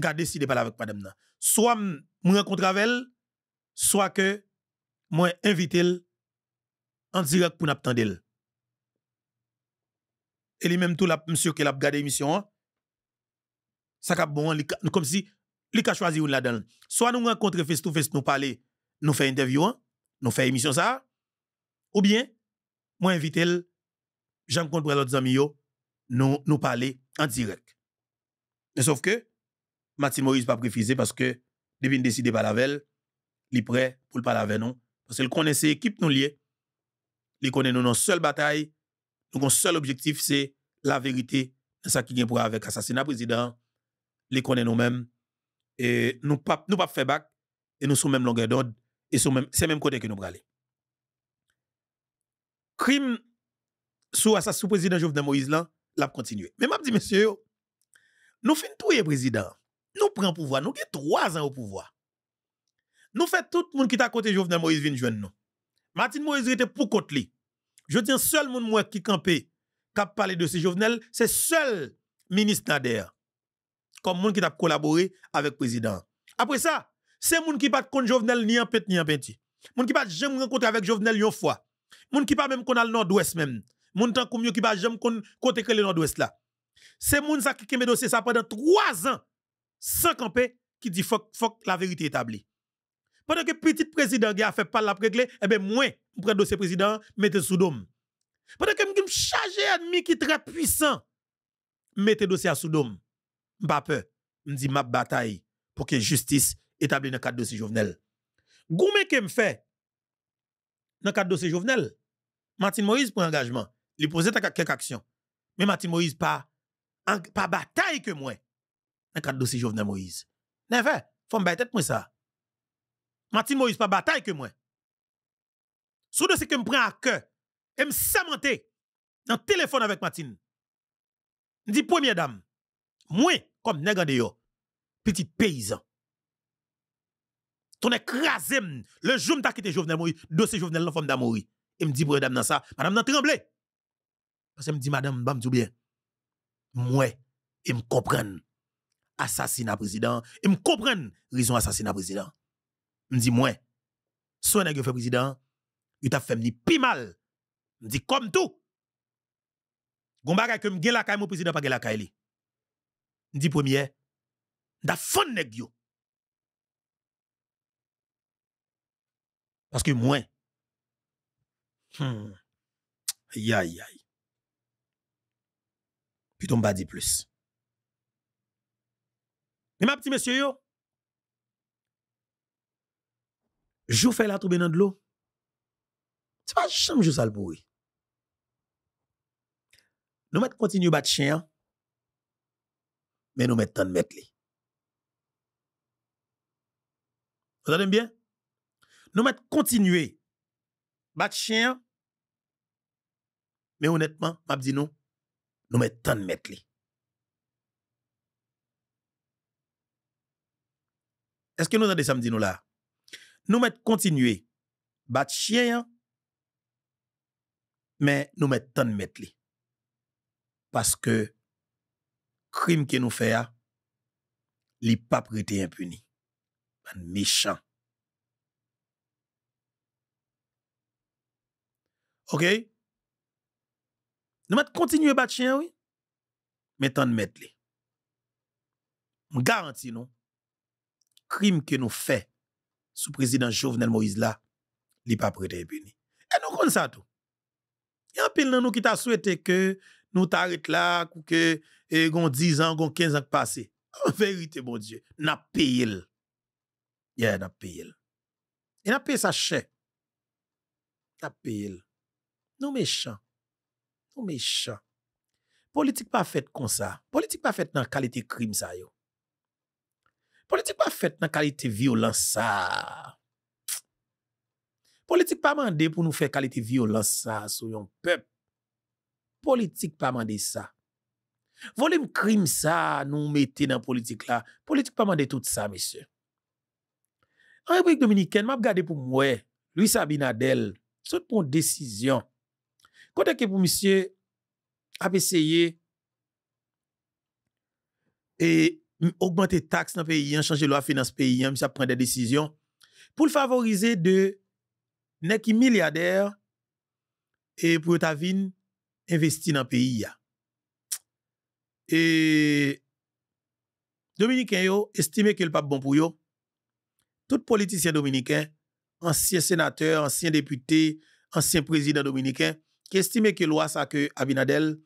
pas décidé de parler avec madame. Soit je rencontre avec elle, soit que moi invite elle en direct pour nous attendre et même tout, la, monsieur qui a gardé l'émission, hein. ça cap bon, comme si, il a choisi là-dedans. Soit nous rencontrer, face to face, nous parler, nous faire interview, hein, nous faire émission ça, ou bien, moi invite j'en l'autre ami, nous, nous parler en direct. Mais sauf que, Mathieu Maurice pas préféré. parce que, depuis qu'il décidé de la velle, il est prêt pour le parler avec Parce qu'il connaît ses équipes nous Il connaît nos seules seule bataille donc, un seul objectif, c'est la vérité ça qui vient pour avec assassinat président. Les connaît nous-mêmes. Et nous ne nous pas faire bac. Et nous sommes même longueur d'ordre. Et c'est même, même côté que nous aller. Crime sous assassinat président Jovenel Moïse là, l'a continué. Mais m'a dis, monsieur, nous faisons tout eh, président. Nous prenons pouvoir. Nous avons trois ans au pouvoir. Nous faisons tout le monde qui à côté Jovenel Moïse vient nous. Martin Moïse était pour côté je dis seul monde moi qui campé, qui a parlé de ce Jovenel, c'est seul ministre Nader. Comme monde qui a collaboré avec le président. Après ça, c'est monde qui pas contre Jovenel ni en petit, ni en petit. Monde qui pas jamais rencontré avec Jovenel une fois. Monde qui pas même qu'on a le nord-ouest même. Monde tant qui pas jamais côté le nord-ouest là. C'est monde ça qui le dossier ça pendant trois ans sans camper qui dit faut la vérité établie. Pendant que petit président qui a fait pas la régler, eh bien, moi, je prends dossier président, mettez sous dôme. Pendant que je charge ami qui est très puissant, mettez dossier sous dôme. Pas peur. Je dis ma bataille pour que justice établie dans le cadre dossier Jovenel. Goumé que me fait dans le cadre dossier Jovenel, Martin Moïse prend engagement. Il pose quelques actions. Mais Martin Moïse pas pas bataille que moi dans le cadre dossier Jovenel Moïse. ne fait, Faut me battre moi ça. Martin Moïse pas bataille que moi. Sous de ce que me prend à cœur et me samenter dans téléphone avec Martine. Je dis première dame, moi comme nègre de yo, petit paysan. Ton écrasé le jour m'ta quitté Jovenel Moïse, dossier Jovenel l'enfant d'Amouri. Et me dit première dame dans ça, madame dans tremblé. Parce que me dit madame, bam bien. Moi et me comprendre assassinat président et me comprendre raison assassinat président me dit moins. Soit nèg fait président, il t'a fait ni pi mal. Me dit comme tout. Gon que la mon président pas gen la Me dit premier, da fond nèg yo. Parce que moins. Hmm. Aïe Puis on pas dire plus. Mais ma petite monsieur yo, Jou fais la troube dans de l'eau, c'est pas je ça Nous Nous Nous continuer à battre chien mais mais nous mettons de mettre li. Vous entendez bien? Nous mettons continuer. Battre chien. Mais honnêtement, m'a dit non, nous mettons tant de mettre Est-ce que nous avons des samedi nous là? Nou met kontinue bat chen yon men nou met ton met li. Paske krim ke nou fe a li pap rete impuni. Men mechan. Ok? Nou met kontinue bat chen yon men ton met li. M garanti nou krim ke nou fe Sou prezident chouvenel Moïse la, li pa prete e beni. E nou kon sa tou. E anpil nan nou ki ta souwete ke nou ta reklak ou ke e gon 10 an, gon 15 an te pase. En verite, mon die, napi el. Ye, napi el. E napi sa che. Napi el. Nou mechan. Nou mechan. Politik pa fet kon sa. Politik pa fet nan kalite krim sa yo. Politik pa fèt nan kalite violans sa. Politik pa mande pou nou fè kalite violans sa sou yon pep. Politik pa mande sa. Volim krim sa nou mète nan politik la. Politik pa mande tout sa, mese. An repou yik Dominiken, m ap gade pou mwe, Louis Sabin Adel, sou t mon desisyon. Koteke pou mese, ap eseye, e... augmenter taxes dans le pays, hein, changer loi finance pays, hein, ça prend des décisions pour favoriser de milliardaires milliardaire et pour ta investir dans le pays. Et Dominique yo estime que le pas bon pour eux. Tout politicien dominicain, ancien sénateur, ancien député, ancien président dominicain, qui estime que loi ça que Abinadel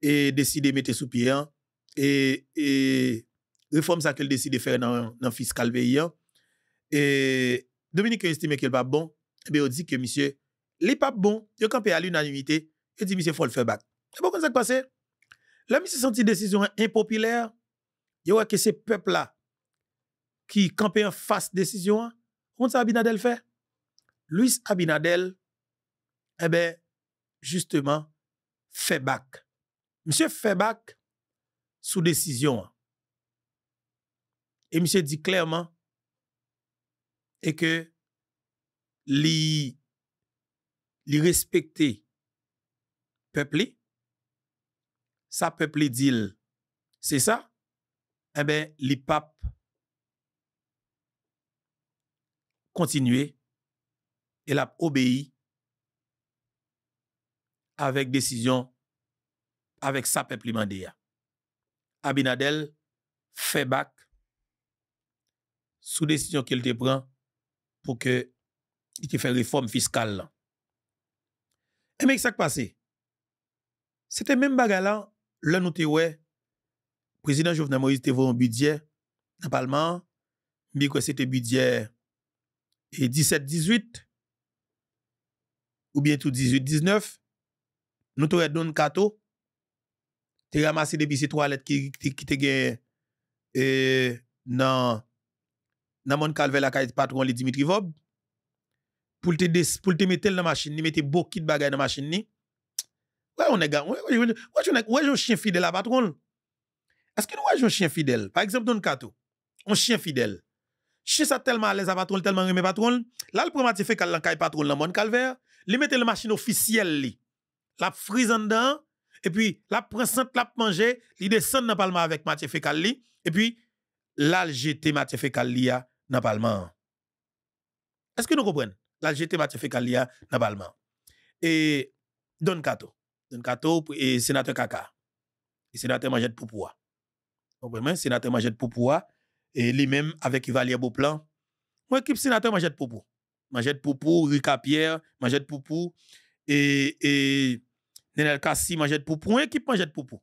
et décidé mettre sous pied hein, et reform sa ke l desi de fè nan fiskal vè yon, e Dominique yon estime ke l pap bon, e be yon di ke misye, li pap bon, yon kampe a l unanimite, yon di misye fol fè bak. E bon kon sa k pase, la misye senti desisyon en impopilèr, yon wè ke se pepl la, ki kampe yon fasse desisyon an, kont sa Abinadel fè? Louis Abinadel, e eh be, justeman, fè bak. Misye fè bak, sou desisyon an. E mi se di klerman e ke li li respekte pepli sa pepli dil. Se sa, e be, li pap kontinue e la obay avèk desisyon avèk sa pepli mande ya. Abinadel fe bak sous décision qu'il te prend pour que il te une réforme fiscale. Et eh mais ça qui passé? C'était même bagarre là, là nous te Le président Jovenel Moïse te voit un budget dans le Parlement, mais que c'était budget et 17-18 ou bien tout 18-19, nous te donné cadeau te ramassé depuis ces toilettes qui, qui, qui te gagne euh, dans nan mon kalve la de patron li Dimitri Vob, pou te, des, pou te metel nan machin ni, mette de bagay nan machin ni, wè yon nega, wè yon chien fidèle la patron. Aske nou wè un chien fidèle Par exemple, don kato, yon chien fidèle Chien sa telman alèz à patron, tellement remè patron, la l promati fe kal lan de patron nan mon kalve, li mette le machin ofisyel li, la frizan dan, et puis la princesse la manger, li descend dans palma avec matière et puis là jeter li a dans le Est-ce que nous comprenons La Mathieu Fekalia dans le Et Don Kato. Don Kato, et sénateur Kaka. Et sénateur Manjette Poupoua. Comprenez Sénateur Manjette Poupoua. Et lui-même avec Yvalier Bouplan. Moi, équipe sénateur Manjette Poupou. Manjette Poupou, Rika Pierre, Manjette Poupou, et, e, Nenel Kassi, Manjette Poupou, mon équipe Manjette Poupou.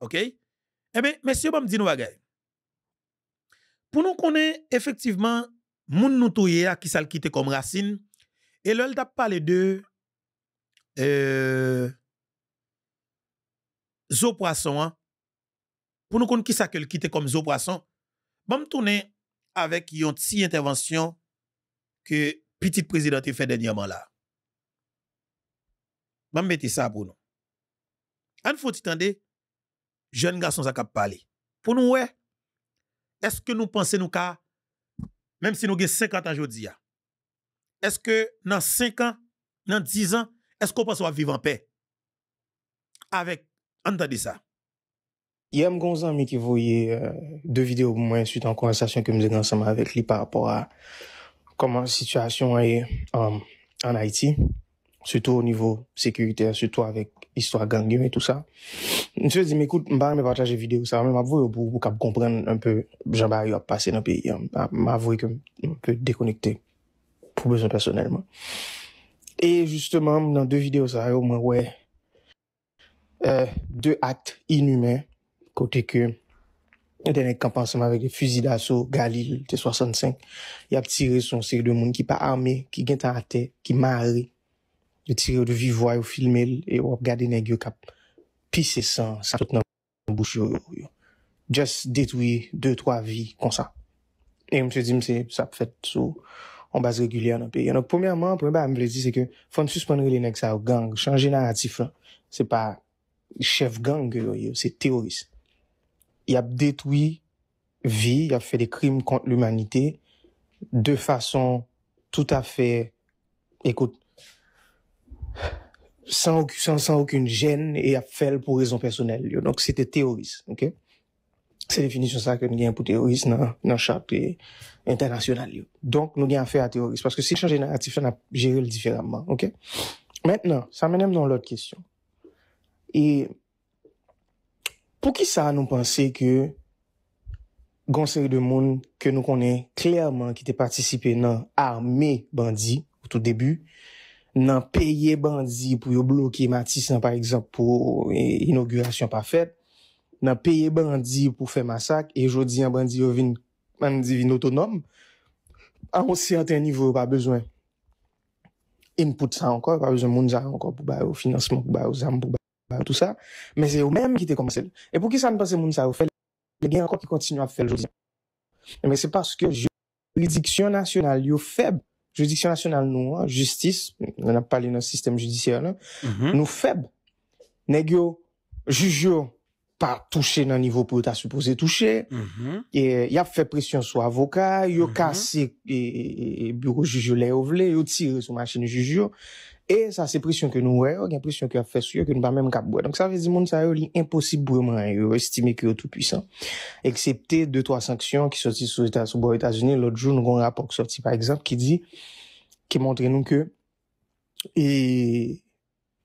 OK? Eh bien, messieurs, je me dis nous, chose. Pour nous connaître effectivement, moun nous touye à qui ça quitte comme racine, et l'ol t'a parlé de euh, zo poisson, hein. pour nous connaître qui ça qu'elle quitte comme zo poisson, je me tourner avec une petite intervention que petit président a fait dernièrement là. Je vais ça pour nous. An faut t'entendre, jeune garçon ça cap parler. Pour nous, ouais. Eske nou panse nou ka, menm si nou gen 50 an jodi ya? Eske nan 5 an, nan 10 an, eske ou panse wap vivan pe? Awek, an ta de sa. Yem gonzan mi ki voye euh, de vide ou mwen suite an konversasyon ke mize gansama avek li par apora koman situasyon ay euh, en Haiti. Soutou ou nivou sekurite, soutou avek Histoire gangue et tout ça. Mse dit, m'ekoute, m'ba m'épartage videou, m'avoué pou kap kompren un peu jambari wap pase nan pi, m'avoué ke m'pe dékonekte pou bezon personel. Et justement, nan euh, de videou, mwen wè, de at inhumè, kote ke denek kampansèman vek de fuzi d'asso Galil T-65, y ap tire son seri de moun ki pa amé, ki gen ta ate, ki ma aré, de tire ou de vivoy ou filmel, e ou ap gade neg yo kap pis e san, sa tout nou bouch yo yo yo. Just detouye 2-3 vi konsa. E mse di mse, sa ap fet sou, an base reguler nan pe. Yon nou pomeyman, pomeyman mbe le di se ke, fon susponre le neg sa ou gang, chanje nan atif lan, se pa chef gang yo yo yo, se teorist. Yap detouye vi, yap fe de krim kont l'umanite, de fason tout afe, ekot, san wakoun jen e ap fel pou rezon personel yo. Donk, se te teoris. Se definisyon sa ke nou gen pou teoris nan chakpe internasyonal yo. Donk, nou gen afe a teoris. Paske se chanje nan atifan ap jere l difiraman. Mètnen, sa menem nan lòt kèsyon. E, pou ki sa nou panse ke ganseri de moun ke nou konen klièrman ki te patisipe nan arme bandi, ou tout debu, nan peye bandi pou yo bloke Matisse nan par eksemp pou e, inaugurasyon pa fet, nan peye bandi pou fe masak, e jodi nan bandi yo vin, bandi vin otonom, an monsi an ten nivou pa bezwen. Input sa ankon, pa bezwen moun za ankon pou baye ou finansman pou baye ou zam pou baye ou tout sa, men se yo menm ki te kompensel. E pou ki sa n'pense moun sa yo fel, le gen ankon ki kontinu a fel jodi. Men se paske jodi, prediksyon nasyonal yo feb, Judiksyon nasyonal nou, jistis, mm-hmm. nou feb, negyo, jujyo, pa touche nan nivou pou ou ta soupose touche, mm-hmm. euh, ya fe presyon sou avoka, yo kase, mm-hmm. bureau jujyo le ou vle, yo tire sou machini jujyo, E sa se presyon ke nou weyo, gen presyon ke a fesye, ke nou pa menm kap boye. Donk sa vezi moun sa yo li imposibouman yo estime ki yo toutu pwisan. Eksepte 2-3 sanksyon ki sorti sou boye Etats-Unis, lot joun nou kon rapor ki sorti, pa ekzant, ki di, ki montre nou ke, ee,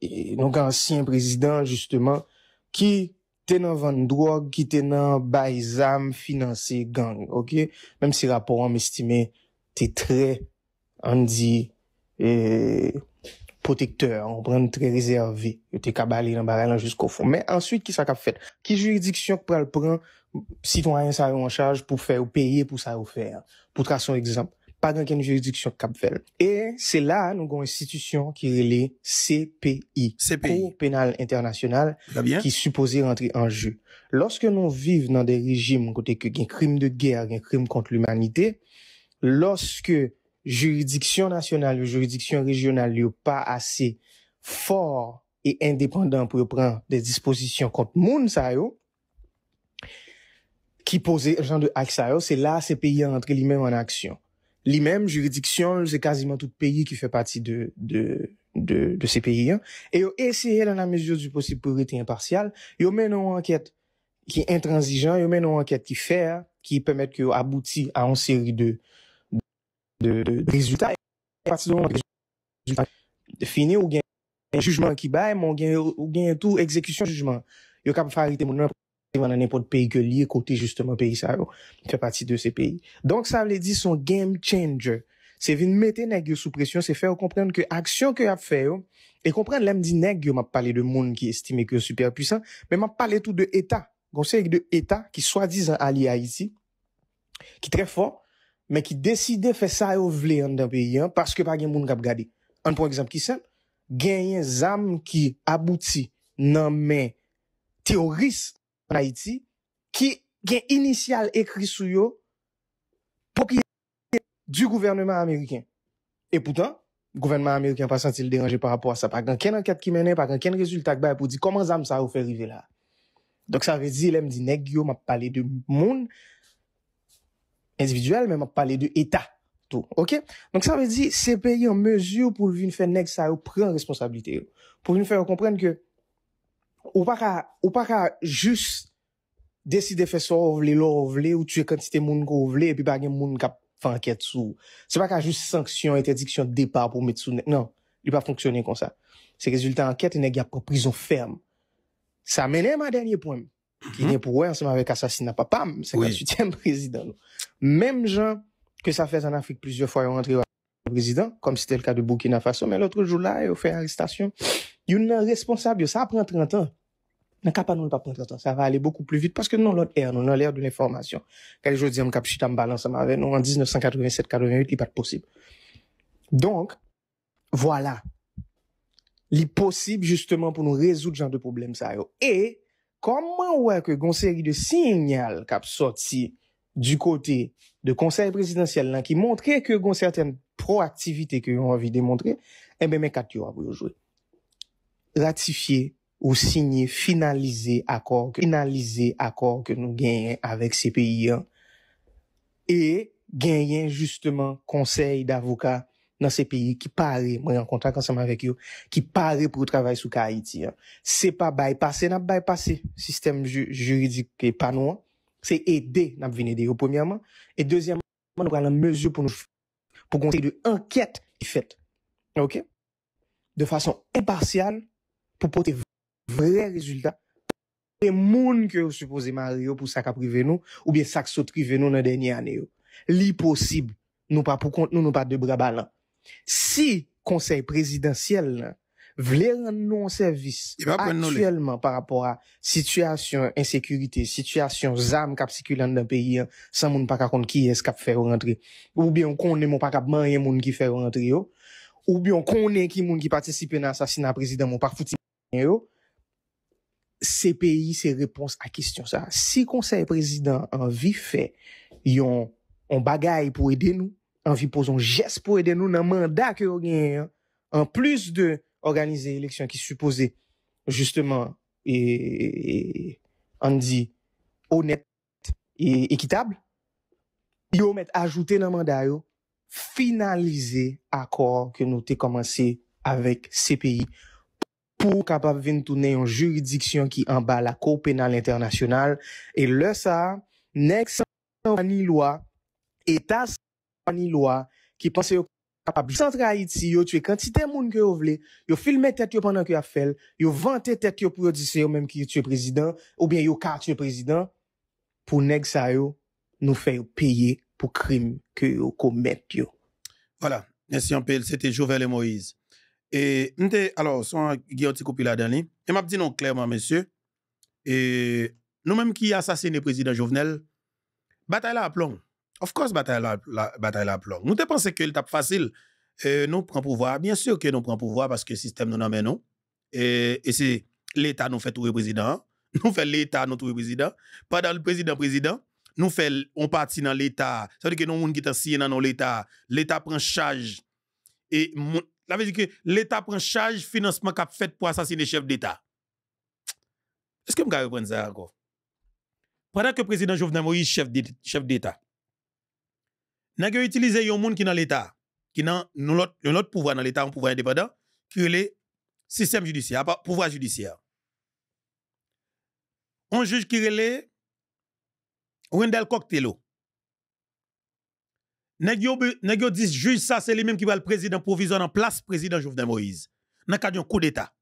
ee, nou kon ansyen prezident, justeman, ki tenan van drou, ki tenan bay zam, finanse, gang, ok? Mem si rapor anm estime, te tre, an di, ee, Potekteur, an pran nou tre rezervi. Yo te kabali lan bare lan jisko fon. Men answit ki sa kap fet. Ki juridiksyon pou pran, si ton ayan sa rou an chaj pou fer ou peye pou sa rou fer. Poutra son ekzamp. Pa gen ken juridiksyon kap fel. E se la nou kon institisyon ki rele CPI. CPI. Ko penal internasyonal ki supose rentri anjou. Lorske nou viv nan de rejim kote ke gen krim de ger, gen krim kont l'umanite, loske... juridiksyon nasyonal yo, juridiksyon rejyonal yo, pa ase for e independant pou yo pran de disposisyon kont moun sa yo, ki pose, ak sa yo, se la se peyi an entre li men an aksyon. Li men, juridiksyon, se kaziman tout peyi ki fe pati de se peyi an, e yo eseye nan la mezyo du posib pou ete impartial, yo men nou anket ki intransijan, yo men nou anket ki fer, ki pemet ki yo abouti a an seri de De rezultat Fini ou gen Jugeman ki bay Ou gen tout, ekzekusyon, jugeman Yo kap fayri te mounan Anenpon de peyi ke li, kote justement peyi sa Fè pati de se peyi Donk sa alè di son game changer Se vin mette neg yo sou presyon Se fè ou komprende ke aksyon ke ap fè yo E komprende lem di neg yo ma pale de moun Ki estime ke superpousan Me ma pale tout de eta Gonsèk de eta ki swadiz an alia iti Ki tre fòr men ki deside fè sa yo vle an dan peyi an, paske pa gen moun kap gade. An pou ekzamp ki sen, gen yen zam ki abouti nan men teoris pra iti, ki gen inisyal ekri sou yo, popiye du gouvernement Ameriken. E poutan, gouvernement Ameriken pa sentil deranje par rapport a sa, pa gen ken anket ki menen, pa gen ken rezultat bay pou di, koman zam sa yo fè rive la. Dok sa vè di, lem di neg yo, map pale de moun, Individwèl, mè mè pa pale de etat. Ok? Mèk sa vè di, se peyi an mezur pou vin fè neg sa ou pren responsabilite. Pou vin fè ou komprenn ke ou pa ka jous deside fè so ou vle, lor ou vle, ou tue kantite moun ko ou vle, epi bagen moun ka fanket sou. Se pa ka jous sanksyon, interdiksyon, depar pou met sou. Non, li pa fonksyonen kon sa. Se rezultat anket, neg yap ko prizon ferm. Sa menè mè a denye poen mè. Ki ni pou wè anseman wèk asasina pa. Pam, 58èm prezident nou. Mèm jan ke sa fèz an Afrik plizye fwa yon rentri wèk prezident, kom si tèl ka de Bukina Faso, men loutre joul la yon fè arrestasyon. Yon nan responsab non, yo, sa apren 30 an. Nan kapa nou nan apren 30 an, sa va alè beaucoup plou vite, paske nou nan lòt èr, nou nan lòt èr dounè formasyon. Kèl jò diyan m kap chitam balansan ma vè, nou an 1987-1988, yi pat posib. Donk, wòla, li posib justeman pou nou rezout jan de problem Koman wè ke gonseri de sinyal kap soti du kote de konsey presidansyel nan ki montre ke gonser ten proaktivite ke yon avi demontre, e eh bemen kat yo avyo jwe. Ratifiye ou sinye finalize akor ke nou genyen avek se peyi an, e genyen justeman konsey davoka, nan se peyi ki pare, mwen yon kontak anseman vek yo, ki pare pou yon travay sou kaiti. Se pa baypase, nan baypase sistem juridik ke panwa. Se ede, nan venede yo pwemyanman, e dezyanman, nou pral an mezyou pou nou fwene, pou konsey de anket yon fwete. Ok? De fason impartial pou pote vre rezultat pou moun ki yo supose mar yo pou sak aprive nou, oubyen sak sotrive nou nan denye ane yo. Li posib nou pa pou kont nou, nou pa debra balan. Si conseil prezidentiel Vle rend nou an servis Aktuellement par rapport a Situasyon insekurite Situasyon zame kap sikulan nan peyi San moun pak akonde ki eskap fè ou rentre Ou byon konen moun pak apman Yen moun ki fè ou rentre yo Ou byon konen ki moun ki patisipe nan asasina Prezident moun pak fouti Se peyi se repons a kistyon sa Si konseil prezident An vifè Yon bagay pou ede nou an vi pou zon jes pou eden nou nan mandak yo gen, an plus de organize leksyon ki suppose justeman an di onet ekitable, yo met ajoute nan manday yo, finalize akor ke nou te komanse avek se peyi pou kapavintou neyon juridiksyon ki an ba la ko penal internasyonal, e le sa neksan anilwa etas ni loi qui pensait capable centre Haïti, yo tué quantité moun que yo vle, yo filmé tête yo pendant que a fait, yo vanté tête pour dire c'est même qui tué président ou bien yo ka président pour ne ça nous faire payer pour crime que yo commet Voilà, merci en PL, c'était Jovel et Moïse. Et m'te alors son guillotti coupé la dernière. et m'a dit non clairement monsieur et nous même qui assassiné président Jovenel bataille à plomb Of course, bataille la, la bataille la Nous te pensons que l'étape facile. nous prenons pouvoir. Bien sûr que nous prenons pouvoir parce que le système nous amène. Et, c'est l'État nous fait tout le président. Nous fait l'État nous tout le président. Pendant le président, président. Nous fait on partie dans l'État. Ça veut dire que nous, qui sommes dans l'État, l'État prend charge. Et que l'État prend charge financement qu'a fait pour assassiner chef d'État. Est-ce que vous reprendre ça encore? Pendant que le président Jovenel Moïse, chef d'État, n'a que utilisé un monde qui dans l'État, qui dans un autre pouvoir dans l'État, un pouvoir indépendant, qui est le système judiciaire, pouvoir judiciaire. On juge qui est le Wendell Coctello. N'a que dit juge ça, c'est lui-même qui va le président provisoire en place président Jovenel Moïse. Dans le cadre d'un coup d'État.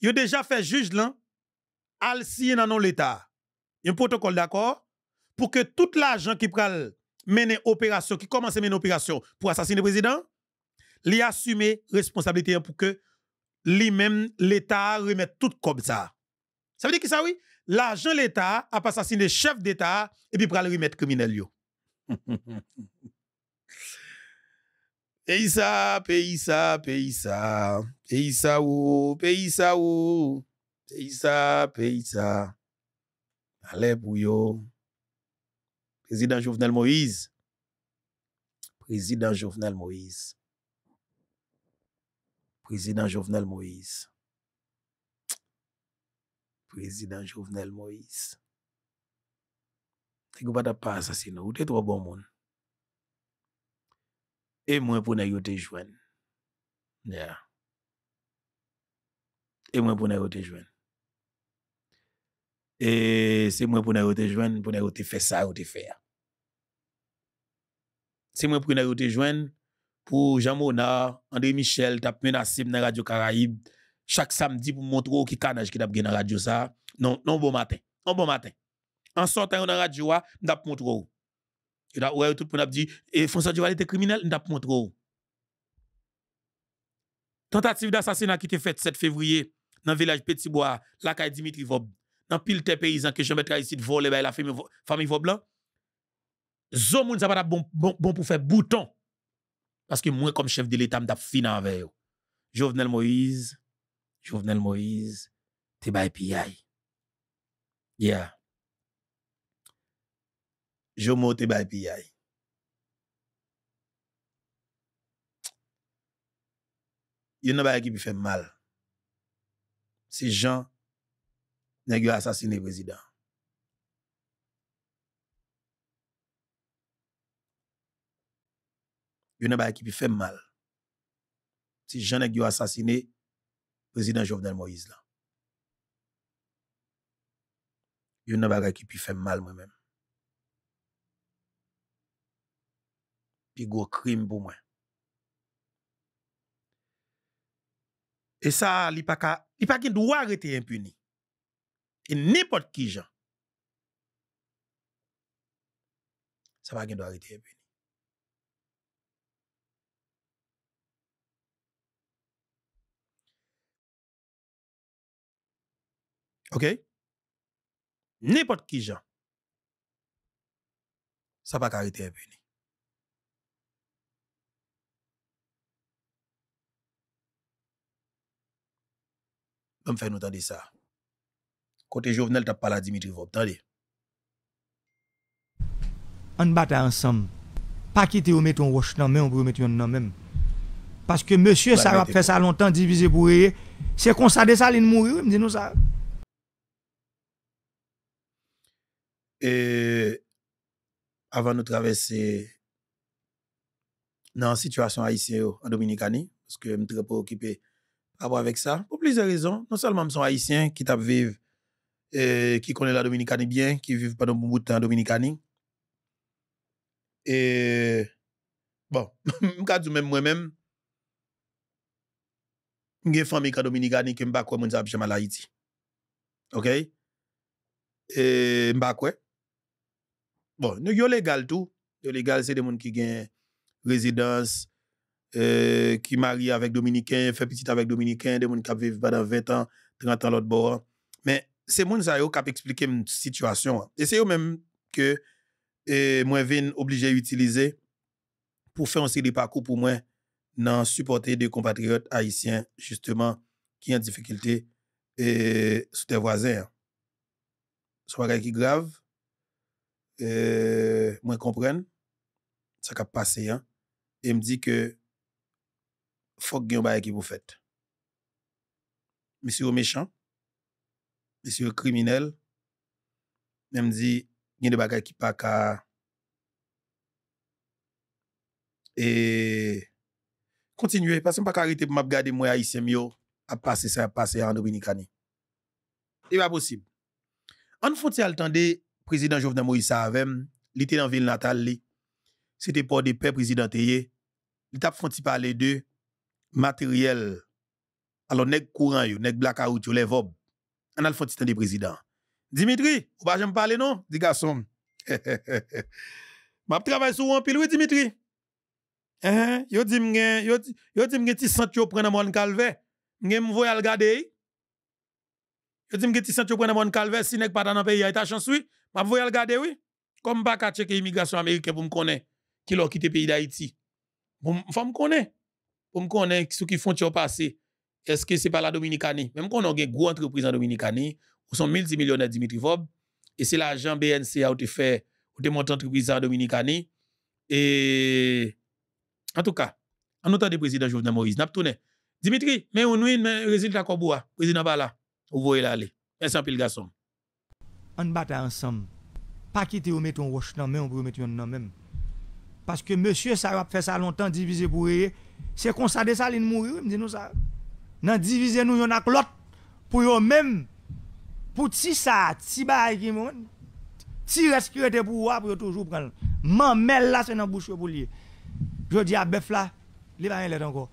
Il a déjà fait juge là, al dans l'État. Il un protocole d'accord pour que tout l'argent qui pral mener opération, qui commence à mener opération pour assassiner le président, li assume responsabilité pour que lui-même, l'État remette tout comme ça. Ça veut dire que ça, oui? L'argent l'État a assassiné chef d'État et puis pour le remettre criminel. Yo. Et ça, pays ça, pays ça, pays ça, ou, pays ça, ou, pays ça, pays ça. Allez bouyo. Président Jovenel Moïse. Président Jovenel Moïse. Président Jovenel Moïse. Président Jovenel Moïse. Tu ne pas pas assassiner, ou es trois bon Et moi pour ne te joindre. Et moi pour ne te joindre. Et c'est moi pour nous joindre pour nous faire ça, pour faire. C'est moi pour nous joindre pour Jean Monard, André Michel, t'a menacé dans Radio Caraïbe chaque samedi pour montrer qui canage qui t'a dans la radio ça. Non, non bon matin. Non bon matin. En sortant dans la radio, t'a ah, montré. Et là, ouais, tout le monde dit, et eh, François Duval était criminel, pas montré. Tentative d'assassinat qui était faite 7 février dans le village Petit-Bois, la caille Dimitri Vob dans pile tes paysans que je mettre ici de voler ben, la famille, famille blanc, Zo moun ça pas bon, bon, pour faire bouton. Parce que moi, comme chef de l'État, suis fin avec yo. Jovenel Moïse, Jovenel Moïse, t'es by PI. Yeah. Jomo t'es by PI. Yon n'a pas qui fait mal. Ces gens nèg assassiné président. Yon a qui fait mal. Si Jean nèg assassiné président Jovenel Moïse là. Yon a qui fait mal moi-même. Puis gros crime pour moi. Et ça, il pas a pas doit arrêter impuni. E nipot ki jan. Sa pa gen do hariteye pe ni. Ok? Nipot ki jan. Sa pa kan hariteye pe ni. Mwen fè nou ta di sa. Mwen fè nou ta di sa. Côté Jovenel, t'as pas à Dimitri Vop, Attendez. On bataille ensemble. Pas quitter ou mettre un roche dans main, on peut mettre un nom même. Parce que monsieur, bah, ça va faire ça longtemps, divisé pour rien. C'est qu'on ça Salines mourir, me dit nous ça. Et avant de traverser dans la situation haïtienne oh, en Dominicanie, parce que je suis très préoccupé par avec ça, pour plusieurs raisons. Non seulement je suis haïtien qui tape vivre E, ki kone la Dominika ni byen, ki viv pa don bou moutan Dominika ni. E, bon, mwen kadzou mwen mwen mwen, mwen gen fami ka Dominika ni ki mba kwe moun sa apjema la iti. Ok? E, mba kwe. Bon, nou yo legal tou. Yo legal se de moun ki gen rezidans, e, ki mari avèk Dominika, fe piti avèk Dominika, de moun ki ap viv pa dan 20 an, 30 an lòt bò an. Men, Se mwen zayou kap eksplike mwen situasyon. E se yo menm ke e, mwen ven oblije yu itilize pou fè onse li pakou pou mwen nan supporte de kompatriot haisyen justeman ki yon difikilte sou te wazen. Sou akay ki grav, e, mwen kompren, sa kap pase yon, e mdi ke fok gyon ba yon ki mou fèt. Mwen se yo mechan, monsieur criminel, même dit, il y a des bagages qui pas Et continuez, parce que pas arrêter pour garder moi haïtien mieux à passer ça, à passer en Dominicani. C'est pas possible. En fait, il de président Jovenel Moïse Savem, il était dans ville natale, c'était pour des paix président Il a fait parler de matériel. Alors, de courant il black blackout yo, les vob. On a le faute de président. Dimitri, ou pas j'aime parler non? Dit garçon. Ma travaille sur un pile, oui, Dimitri. hein yo dit m'gè, yo, yo dit m'gè ti sent yo prenne mon calvé. M'gè m'voye al gade eh? Yo dit m'gè ti sent yo prenne mon calvé si nek dans an pays yi ta chance oui. Ma voye al gade oui. Comme pas qu'à checker immigration américaine pour me connaître qui l'a quitté pays d'Haïti. Vous me connaître. Pour me connaître ce qui font passer est-ce que ce n'est pas la Dominicanie Même quand on a une grosse entreprise en Dominicanie, où sont multimillionnaires Dimitri Vob, et c'est l'agent BNC a été fait, ou te l'entreprise en Dominicanie. Et en tout cas, en notant le président Jovenel Moïse, Naptoune, Dimitri, mais on nous a un résultat qu'on boit. Président Bala, vous voyez l'aller. Merci un peu, le garçon. On bat ensemble. Pas quitter ou mettre un roche dans le même, on peut mettre un nom même. Parce que monsieur, ça va faire ça longtemps, divisé pour rien. C'est qu'on s'adresse à l'île mourir, il me dit nous ça. Nan divize nou yon ak lot pou yon menm pou ti sa, ti bay ki moun, ti reskrete pou wap pou yon toujou pran. Man mel la se nan bouch yo pou liye. Je di a bef la, li van yon let anko.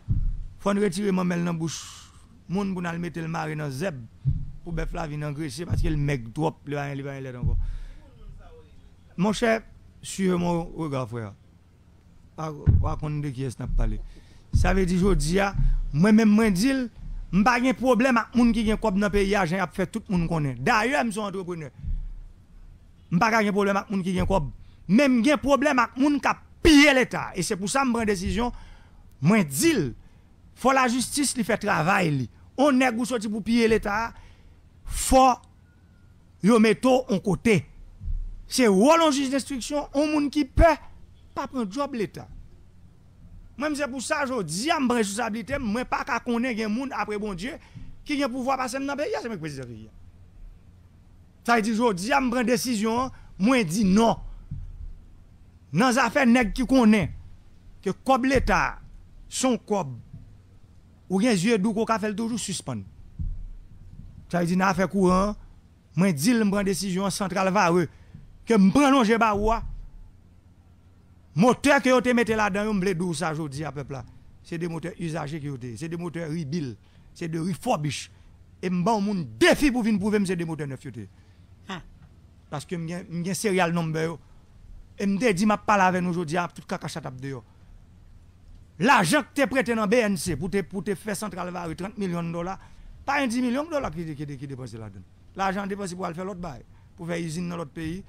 Fon re tire man mel nan bouch, moun pou nan metel mare nan zeb pou bef la vi nan gresi, pati ke l meg drop, li van yon let anko. Monshe, suye moun, oga fwe ya, akonde ki es nap pale. ça veut dire jodi moi-même je dis pas de problème avec les gens qui un kop dans pays a j'ai fait tout moun connaît d'ailleurs je suis entrepreneur pas de problème avec les gens qui Je n'ai même de problème avec les gens qui ont pillé l'état et c'est pour ça que je prends une décision moi dis il faut la justice fasse fait travail on est ou sorti pour piller l'état faut yo metto en côté c'est un juge d'instruction on moun qui peut pas prendre job l'état même c'est pour ça, je dis à ma responsabilité, je ne pas connaître un monde après bon Dieu qui a pouvoir passer dans le pays, c'est le président. Ça veut dire, je dis à me décision, moi dis non. Dans les affaires négatives qui connaît, que comme l'État, son cob, ou bien yeux doux qu'on fait toujours suspendre. Ça veut dire, dans affaires courantes, moi dis, à ma décision centrale va que je prends de Moteur que vous mettez là-dedans, vous blé doux ça aujourd'hui à peuple là. C'est des moteurs usagés qui ont C'est des moteurs rebuild. C'est des refurbish. Et bon monde défi pour venir prouver c'est des moteurs neufs ah. Parce que suis un serial number. Et me dit m'a parole avec nous aujourd'hui à tout caca chatap dehors. L'argent que tu prêté dans BNC pour te, pour faire Central Valley 30 millions de dollars, pas un 10 millions de dollars qui, qui, dépensé là-dedans. L'argent dépensé pour aller faire l'autre bail, pour faire usine dans l'autre pays,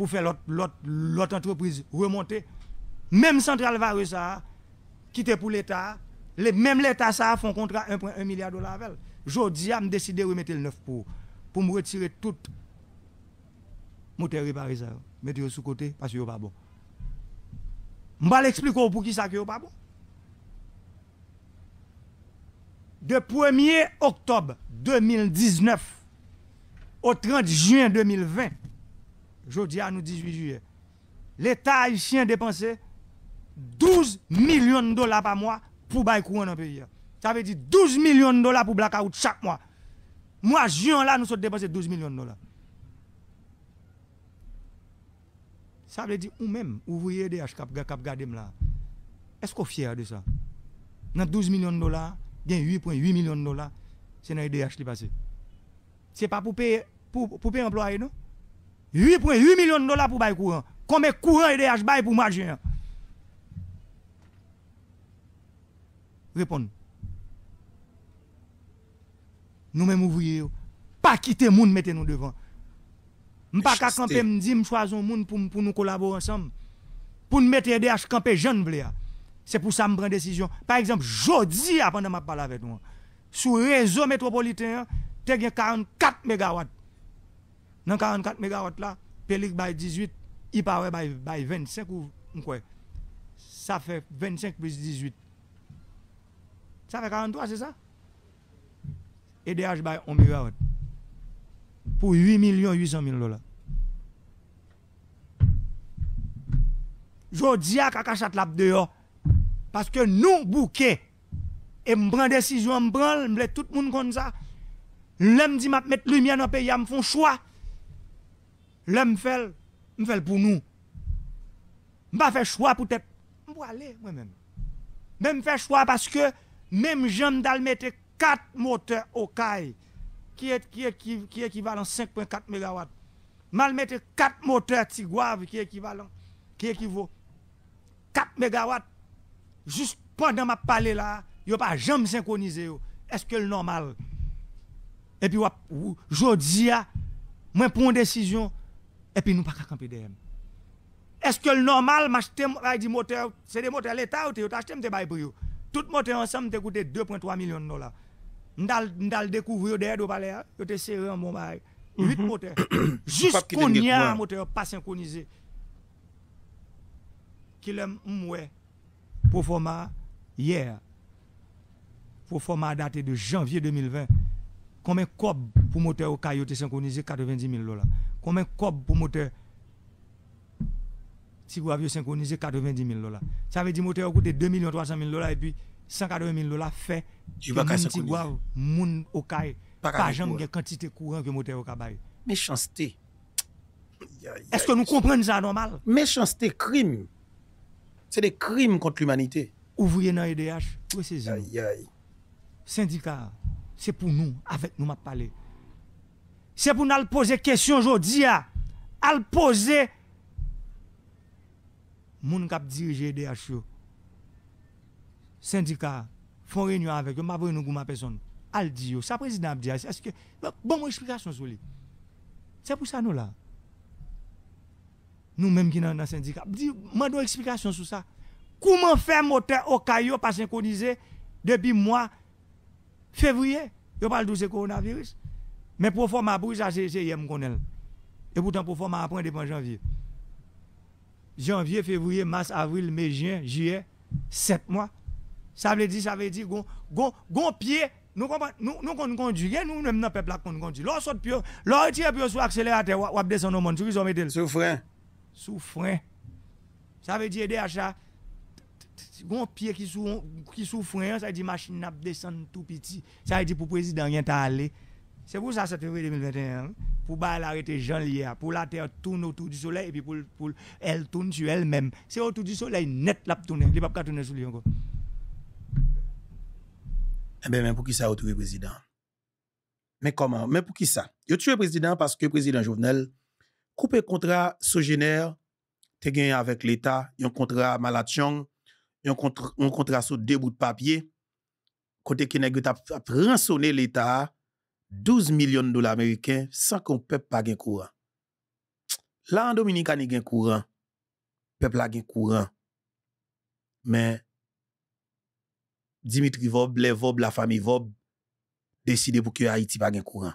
pour faire l'autre entreprise remonter. Même Central Vareux, ça, était pour l'État, même l'État, ça, fait un contrat 1,1 milliard de dollars avec Jodi, décidé de remettre le 9 pour, pour me retirer tout moteur mettez sous côté parce que pas bon. Je vais l'expliquer pour qui ça n'est pas bon. De 1er octobre 2019 au 30 juin 2020, Jeudi à nous 18 juillet. L'État haïtien dépensé 12 millions de dollars par mois pour bailler courant dans le pays. Ça veut dire 12 millions de dollars pour blackout chaque mois. Moi, juin là, nous sommes dépensés 12 millions de dollars. Ça veut dire, ou même, ouvrier DH, cap, là. Est-ce qu'on est fier de ça? Dans 12 millions de dollars, il y a 8,8 millions de dollars, c'est dans DH qui passe. Ce n'est pas pour payer, pour, pour non? 8,8 millions de dollars pour bail courant. Combien courant EDH bail pour marcher? Répond. nous même ouvriers, pas quitter le monde, mettez-nous devant. Je pas qu'à camper, me dis, je monde pour, pour nous collaborer ensemble. Pour nous mettre EDH camper jeune, C'est pour ça que je prends décision. Par exemple, jeudi, pendant je parle avec moi, sur le réseau métropolitain, tu as 44 mégawatts. Dans 44 mégawatts là, Pélic by 18, Ipawe by, by 25 ou quoi. Ça fait 25 plus 18. Ça fait 43, c'est ça? EDH by 1 MW. Pour 8 800 000 dollars. Jodi a kakachat lap dehors. Parce que nous, bouquets, et je prends décision, je me laisse tout le monde comme ça. L'homme dit, je mettre lumière dans le pays, fait un choix. L'homme fait, fait pour nous. Je ne fais choix pour être. Je aller moi-même. Même fait choix parce que même j'aime mettre 4 moteurs au caille qui est qui est qui, qui 5.4 MW. Mal mettre 4 moteurs Tiguave qui équivalent qui équivaut 4 MW juste pendant ma parler là, a pas jamais synchronisé Est-ce que le normal Et puis je dis, moi prends une décision et puis nous pas camper derrière. Est-ce que le normal, m'acheter des moteurs, c'est des moteurs l'État ou tu as acheté des bails pour Tous Tout moteur ensemble, te coûté 2,3 millions de dollars. Ndal, ndal découvrir derrière de palais, yo te serré un bon bail. 8 mhm. moteurs. Juste qu'on y a un moteur pas synchronisé. Qui l'aime, mouais. Pour format hier. Pour format daté de janvier 2020. Combien cob pour moteur au caillot synchronisé 90 000 dollars. Combien un cobre pour moteur Si vous aviez synchronisé 90 000 dollars. Ça veut dire que moteur coûte 2 300 000 dollars et puis 180 000 dollars fait. Tu vas synchroniser. moun Pas jamais quantité courante que moteur au cabaye. Méchanceté. Est-ce que nous comprenons ça normal Méchanceté, crime. C'est des crimes contre l'humanité. Ouvrier dans EDH, ce Aïe, Syndicat, c'est pour nous, avec nous, m'a parle. Se pou nan al pose kesyon jodi ya, al pose, moun kap dirije DHO, syndika, fon renyo avek yo, ma vre nou gouman peson, al di yo, sa prezident di ya, eske, bon moun eksplikasyon sou li. Se pou sa nou la, nou menm ki nan syndika, di yo, man nou eksplikasyon sou sa, kouman fe moten o kayo pa sinkonize depi mwa fevriye, yo pal douze koronaviris? Mais pour format pour Et pourtant pour ma après depuis janvier. Janvier, février, mars, avril, mai, juin, juillet, sept mois. Ça veut dire ça veut dire gon gon gon pied nous nous nous nous même dans peuple conduit. sur accélérateur ou descend monde, frein. frein. Ça veut dire que gon pied qui qui ça veut dire machine n'a tout petit. Ça veut dire pour président rien c'est pour ça, 7 février 2021, pour bailler arrêter Jean Lier, pour la Terre tourne autour du Soleil, et puis pour, pour elle tourne sur elle-même. C'est autour du Soleil, net la tourne. Il n'y a pas tourner sur lui encore. Eh bien, mais pour qui ça autour du président Mais comment Mais pour qui ça Yo tué président parce que le président Jovenel coupe contrat sous-génère, t'es gagné avec l'État, il y a un contrat il y a un contrat sous deux bouts de papier, côté qui n'est pas rançonné l'État 12 millions de dollars américains sans qu'on peut pas de courant. Là, en Dominique, on a un courant. Le peuple a un courant. Mais, Dimitri Vob, les la famille Vob, décide pour que Haïti pas de courant.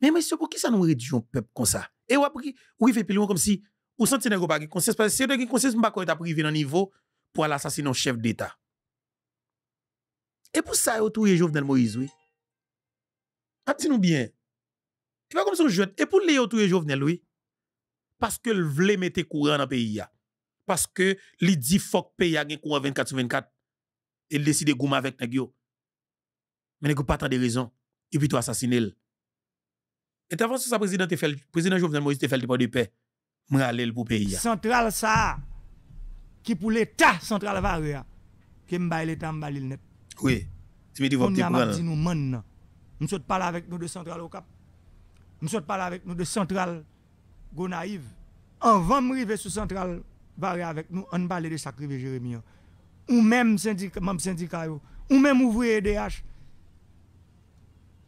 Mais monsieur, pour qui ça nous réduit un peuple comme ça? Et vous avez ou Oui, fait plus comme si, vous sentiez n'a pas de conscience, parce que si vous avez de conscience, vous pas privé dans le niveau pour aller assassiner un chef d'État. Et pour ça, vous avez tout le Moïse, oui. Dit nous bien. Tu vois comme son jeu. Et pour les autres Jovenel, oui. Parce que le voulait mettre courant dans le pays. Parce que li dit le pays a courant 24 sur 24. Et il décide de gommer avec Nagyo. Mais n'est pas tant de raison. Et puis tu assassiné. Et sa président fait, président Jovenel Moïse te fait le départ de paix. vais aller pour pays. Central ça, qui pour l'État central va qui m'a l'État m'a net. Oui, tu me dit vous m'a dit, nous sommes parler avec nous de Centrale au Cap. Nous sommes parler avec nous de Centrale Gonaïve. En de arriver sur centrale barrer avec nous, on parle de sacrifier Jérémy. Hein. Ou même syndicat, ou même ouvrier DH.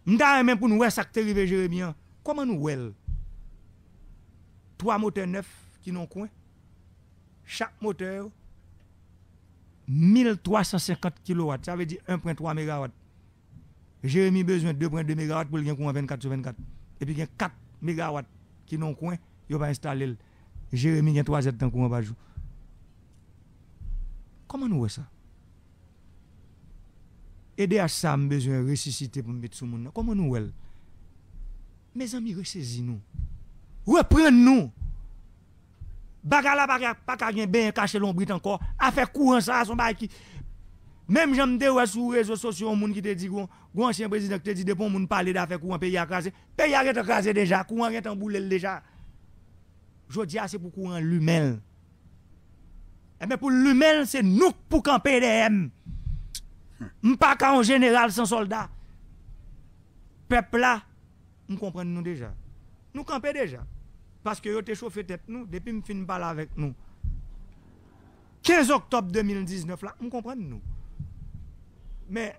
Nous même pour nous voir Sacrivé Jérémy. Comment nous voyons Trois moteurs neufs qui n'ont coin. Chaque moteur, 1350 kW, ça veut dire 1,3 MW. Jérémy besoin de 2.2 MW pour le gain 24 sur 24. Et puis il y a 4 MW qui n'ont coin, il va installer. Jérémy a 3 heures pour courant par jour. Comment nous voyons ça Et à ça, besoin de ressusciter pour mettre sur le monde. Comment nous voyons Mes amis, ressaisis-nous. Reprenez-nous. Bagala, bagala, pas qu'à bien caché l'ombre encore. À faire courant ça, son bail qui. Même j'aime des ouais sur les réseaux sociaux, monde qui te dit, un ancien président qui te dit, depuis monde parler d'affaires, courant pays à craser. Pays arrête à craser déjà, courant est boule déjà. Je dis, ah, c'est pour courant l'humain. Mais eh mais ben, pour l'humain, c'est nous pour camper des M. Pas qu'en général sans soldat. Peuple là, nous comprenons nous déjà. Nous camper déjà. Parce que yo te chauffé tête nous, depuis que je parler avec nous. 15 octobre 2019, là, nous comprenons nous. Mè,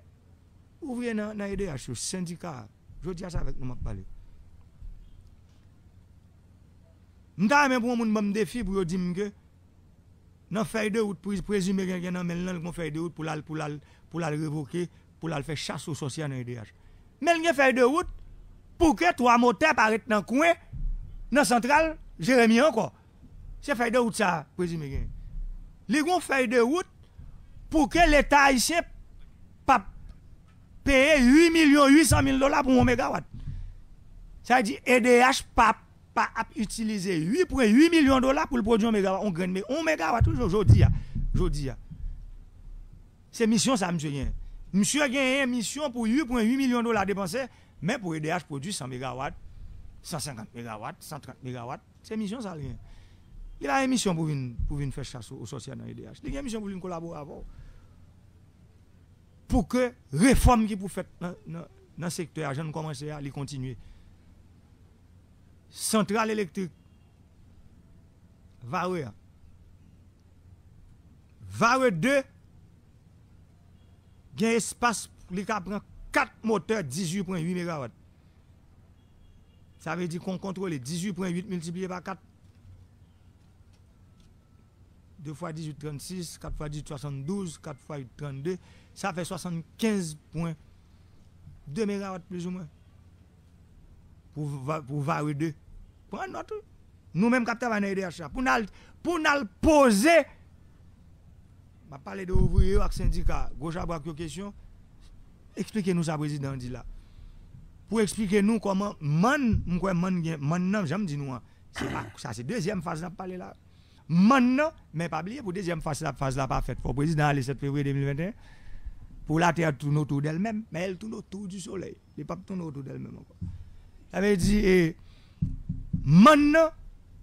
ouvre nan IDH yo, syndikar. Jo di a sa vek nou mak pale. Mwen ta mè pou moun moun moun defi pou yo di mke, nan fèy de wout pou yi prezime gen gen nan men lè lè kon fèy de wout pou lè lè revoke, pou lè lè fèy chas ou sosya nan IDH. Men lè fèy de wout pou ke to a motè paret nan kwen, nan sentral, jeremi an kon. Se fèy de wout sa, prezime gen. Lè kon fèy de wout pou ke l'Etat yi sep, pas payer 8 millions 800 000 dollars pour un mégawatt. Ça veut dire EDH pas pas utiliser 8,8 millions de dollars pour le produire un mégawatt. On gagne mais un mégawatt toujours aujourd'hui. Aujourd'hui. Hein, hein. C'est mission ça monsieur gagne. Monsieur gagne une mission pour 8,8 millions de dollars dépensés, mais pour EDH produit 100 mégawatts, 150 mégawatts, 130 mégawatts. C'est mission ça rien. Il a une mission pour venir faire chasse aux sociétés dans EDH. Il a une mission pour venir collaborer pour que réforme qui pour faites dans le secteur ne commence à les continuer. Centrale électrique, 1, VARE 2, il y a un espace pour les 4 moteurs 18,8 MW. Ça veut dire qu'on contrôle 18,8 multiplié par 4. 2 fois 18, 36, 4 fois 18, 72, 4 fois 8, 32 ça fait 75 points. 2 MW plus ou moins. Pour, pour varier Pour un autre, Nous-mêmes, capteurs, Pour nous pour poser. Je parler de ouvriers avec syndicat. Gauche à une question. Expliquez-nous ça, président, dit là. Pour expliquer nous comment man, man, man, man, j'aime dire nous. Hein. Ça, c'est deuxième phase de parler là. Maintenant, mais pas oublier pour deuxième phase, la phase là pas faite. Pour président, le 7 février 2021. Pour la Terre tourne autour d'elle-même, mais elle tourne autour du Soleil. Les pas tournent autour d'elle-même encore. Ça veut dire, et eh, maintenant,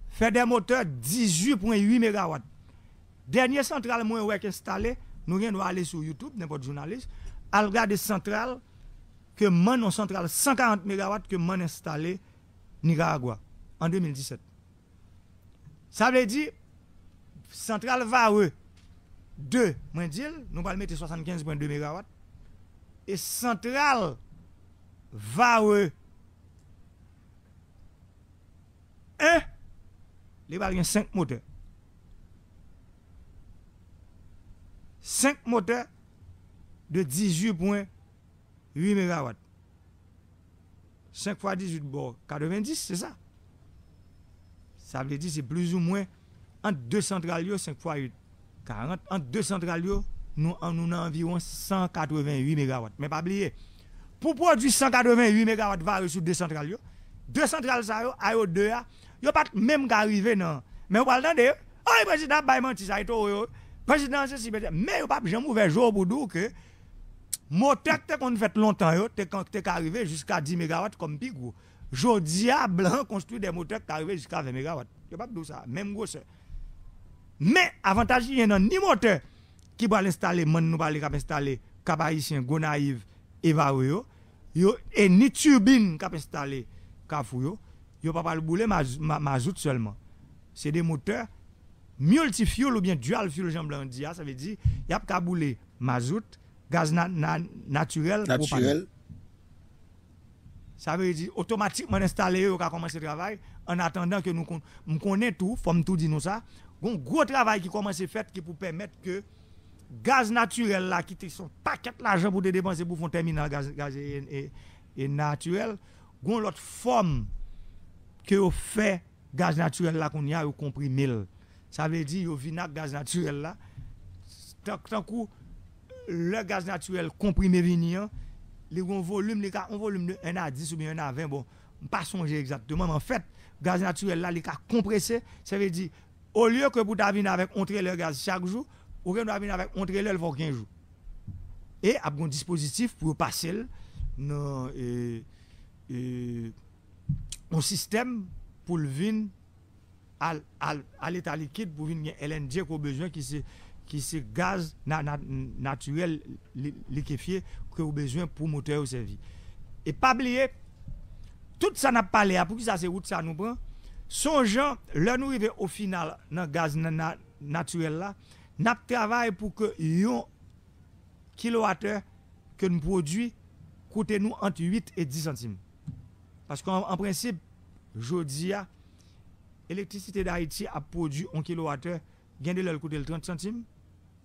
fait des moteurs 18,8 MW. Dernière centrale, moins est installée, nous allons aller sur YouTube, n'importe journaliste, à des centrales que man centrale 140 MW que man installé Nicaragua en 2017. Ça veut dire, centrale va eux. 2, moins nous allons mettre 75,2 MW. Et centrale va 1, les barrières 5 moteurs. 5 moteurs de 18,8 MW. 5 fois 18, bon, 90, c'est ça. Ça veut dire c'est plus ou moins entre 2 centrales, 5 fois 8 en Entre deux centrales, nous avons environ 188 MW. Mais pas oublier, pour produire 188 MW va sur deux centrales, deux centrales, ça, yo, eux deux, n'y a pas même arrivé, non. Mais vous parlez de, oh, le président, bah, menti, ça, le président, ceci, mais n'y a pas jamais mauvais jour pour dire que, moteurs qu'on fait longtemps, t'es arrivé jusqu'à 10 MW comme big, Jodia, blanc, construit des moteurs qui arrivent jusqu'à 20 MW. ne pouvez pas dire ça, même grosseur. Mais avantage, il y a ni moteur qui va l'installer, mon nous va l'installer, Kabaïtien, Gonaïve, Evaouyo, et ni turbine qui va installer, Kafouyo, il va pas le boulet, mazout seulement. C'est des moteurs multifuel ou bien dual fuel, j'en blanc dit, ah, ça veut dire, il y a pas bouler mazout, gaz naturel, naturel. Ça veut dire automatiquement installer, on va commencer le travail en attendant que nous, nous connaissons tout, faut tout dire nous ça un gros travail qui commence à faire qui pour permettre que le gaz naturel là qui est son paquet l'argent pour dépenser pour faire terminal gaz, gaz et, naturel, gon l'autre forme que vous fait gaz naturel là qu'on y a comprimé. Ça veut dire vous le gaz naturel là tant, que le gaz naturel comprimé venir, les un volume, les un volume de 1 à 10 ou bien 1 à 20, bon, pas songer exactement, en fait, gaz naturel là, les cas compressé, ça veut dire, Ou liyo ke pou ta vin avek ontre le gaz chak jou, ou re nou avek ontre le l fo kwen jou. E ap kon dispositif pou pase l, nou, e, e, nou sistem pou vin al, al, al eta likid pou vin gen elen diye kou bezwen ki se, ki se gaz natyrel likifiye kou bezwen pou mote yo se vi. E pa bliye, tout sa nap palea pou ki sa se wout sa nou pran, Son jan, lè nou rive ou final nan gaz nan naturel la, nap travay pou ke yon kWh ke nou produy koute nou ant 8 et 10 centime. Pas kon an prinsip, jodi ya, elektrisite da Haiti ap produy 1 kWh, gen de lè l koute l 30 centime,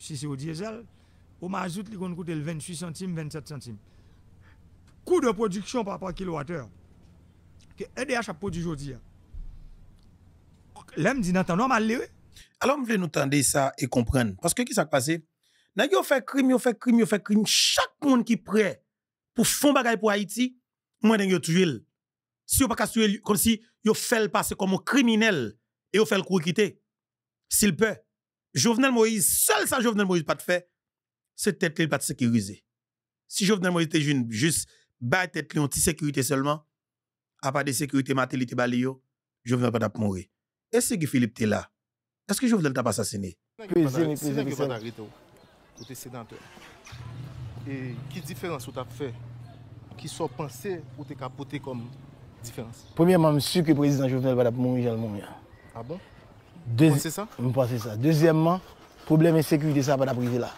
si se ou diesel, ou mazout li kon koute l 28 centime, 27 centime. Kou de produksyon pa pa kWh ke EDH ap produy jodi ya, Alors, je veux nous entendre ça et comprendre. Parce que qu'est-ce qui s'est passé? Nan yo fait crime, yo fait crime, yo fait crime. Chaque monde qui prêt pour faire bagaille pour Haïti, moi, yo tué. Si yo pas tuer, comme si yo fait passer comme un criminel et yo fait le S'il peut. Jovenel Moïse, seul ça Jovenel Moïse pas de fait, c'est tête qu'il pas de sécuriser. Si Jovenel Moïse était juste, juste, bah, tête en sécurité seulement, à part de sécurité matérielle, et était balayé, Jovenel pas de mourir. E se ki Filip te la, eske Jouvenel ta pa sasini? Pezi mi, pezi mi, pezi mi. Si nan ki pa ta reta ou, ou te sedante, ki diferans ou ta pe fe, ki so panse ou te kapote kom diferans? Premierman, mi su ki prezident Jouvenel pa ta pou mou mou mou mou ya. A ah bon? Mou panse sa? Mou panse sa. Dezemman, probleme seki ou te sa pa ta prezi la.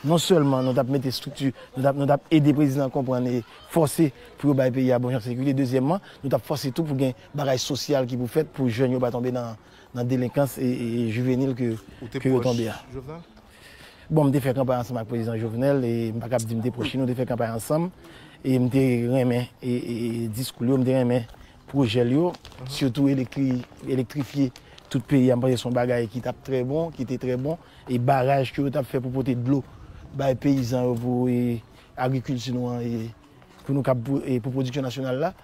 Non selman nou tap mette struktu, nou tap ede prezident kompran e force pou yo bay peya bonjan sekurite. Dezyemman, nou tap force tout pou gen baraj sosyal ki pou fet pou jwen yo batombe nan delinkans e juvenil ki yo tombe ya. Bon, mte fè kampay ansam ak prezident Jovenel e mbak ap di mte proche, mte fè kampay ansam e mte remen e diskoul yo, mte remen projel yo. Siyotou elektrifye tout peyi, yon prezident son bagay ki tap tre bon, ki te tre bon e baraj ki yo tap fè pou pote blou. bah, paysans pour l'agriculture hein, pour nous et pour production nationale là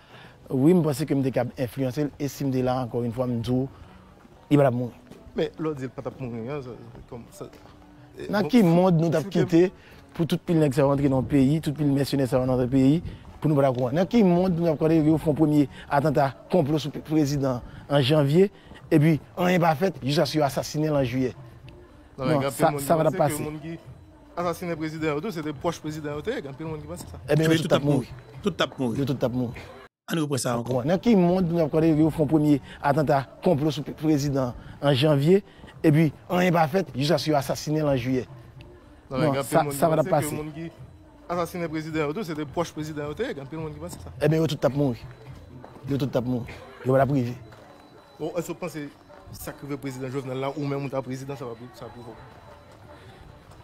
oui je pense que je suis influencé et si de là encore une fois je il va mourir mais l'autre dit pas ta mourir hein, comme ça dans qui monde nous avons quitté pour toute pile nègres qui rentrer dans le pays toutes les missionnaires qui rentrer dans le pays pour nous braquer dans qui monde nous avons quitté au fond premier attentat complot sur le président en janvier et puis on n'est pas fait jusqu'à ce qu'il assassiné en juillet non, non, ça, ça va passer assassiner président c'était proche président tout, il y a de monde qui pense ça. Eh bien, tout tape mort. Tout tape le Tout tape mort. On reprend ça encore. Dans quel monde nous avons connu le premier attentat complot sur le président en janvier et puis on n'est pas fait jusqu'à ce assassiné en juillet. Non, non ça, ça va passer. le président tout, c'était proche président tout, il y a peu de monde qui pense ça. Eh bien, tout tape le Tout tape mourir. Je va la priver. Bon, est-ce que vous pensez que le président Jovenel là ou même le président ça va ça provoquer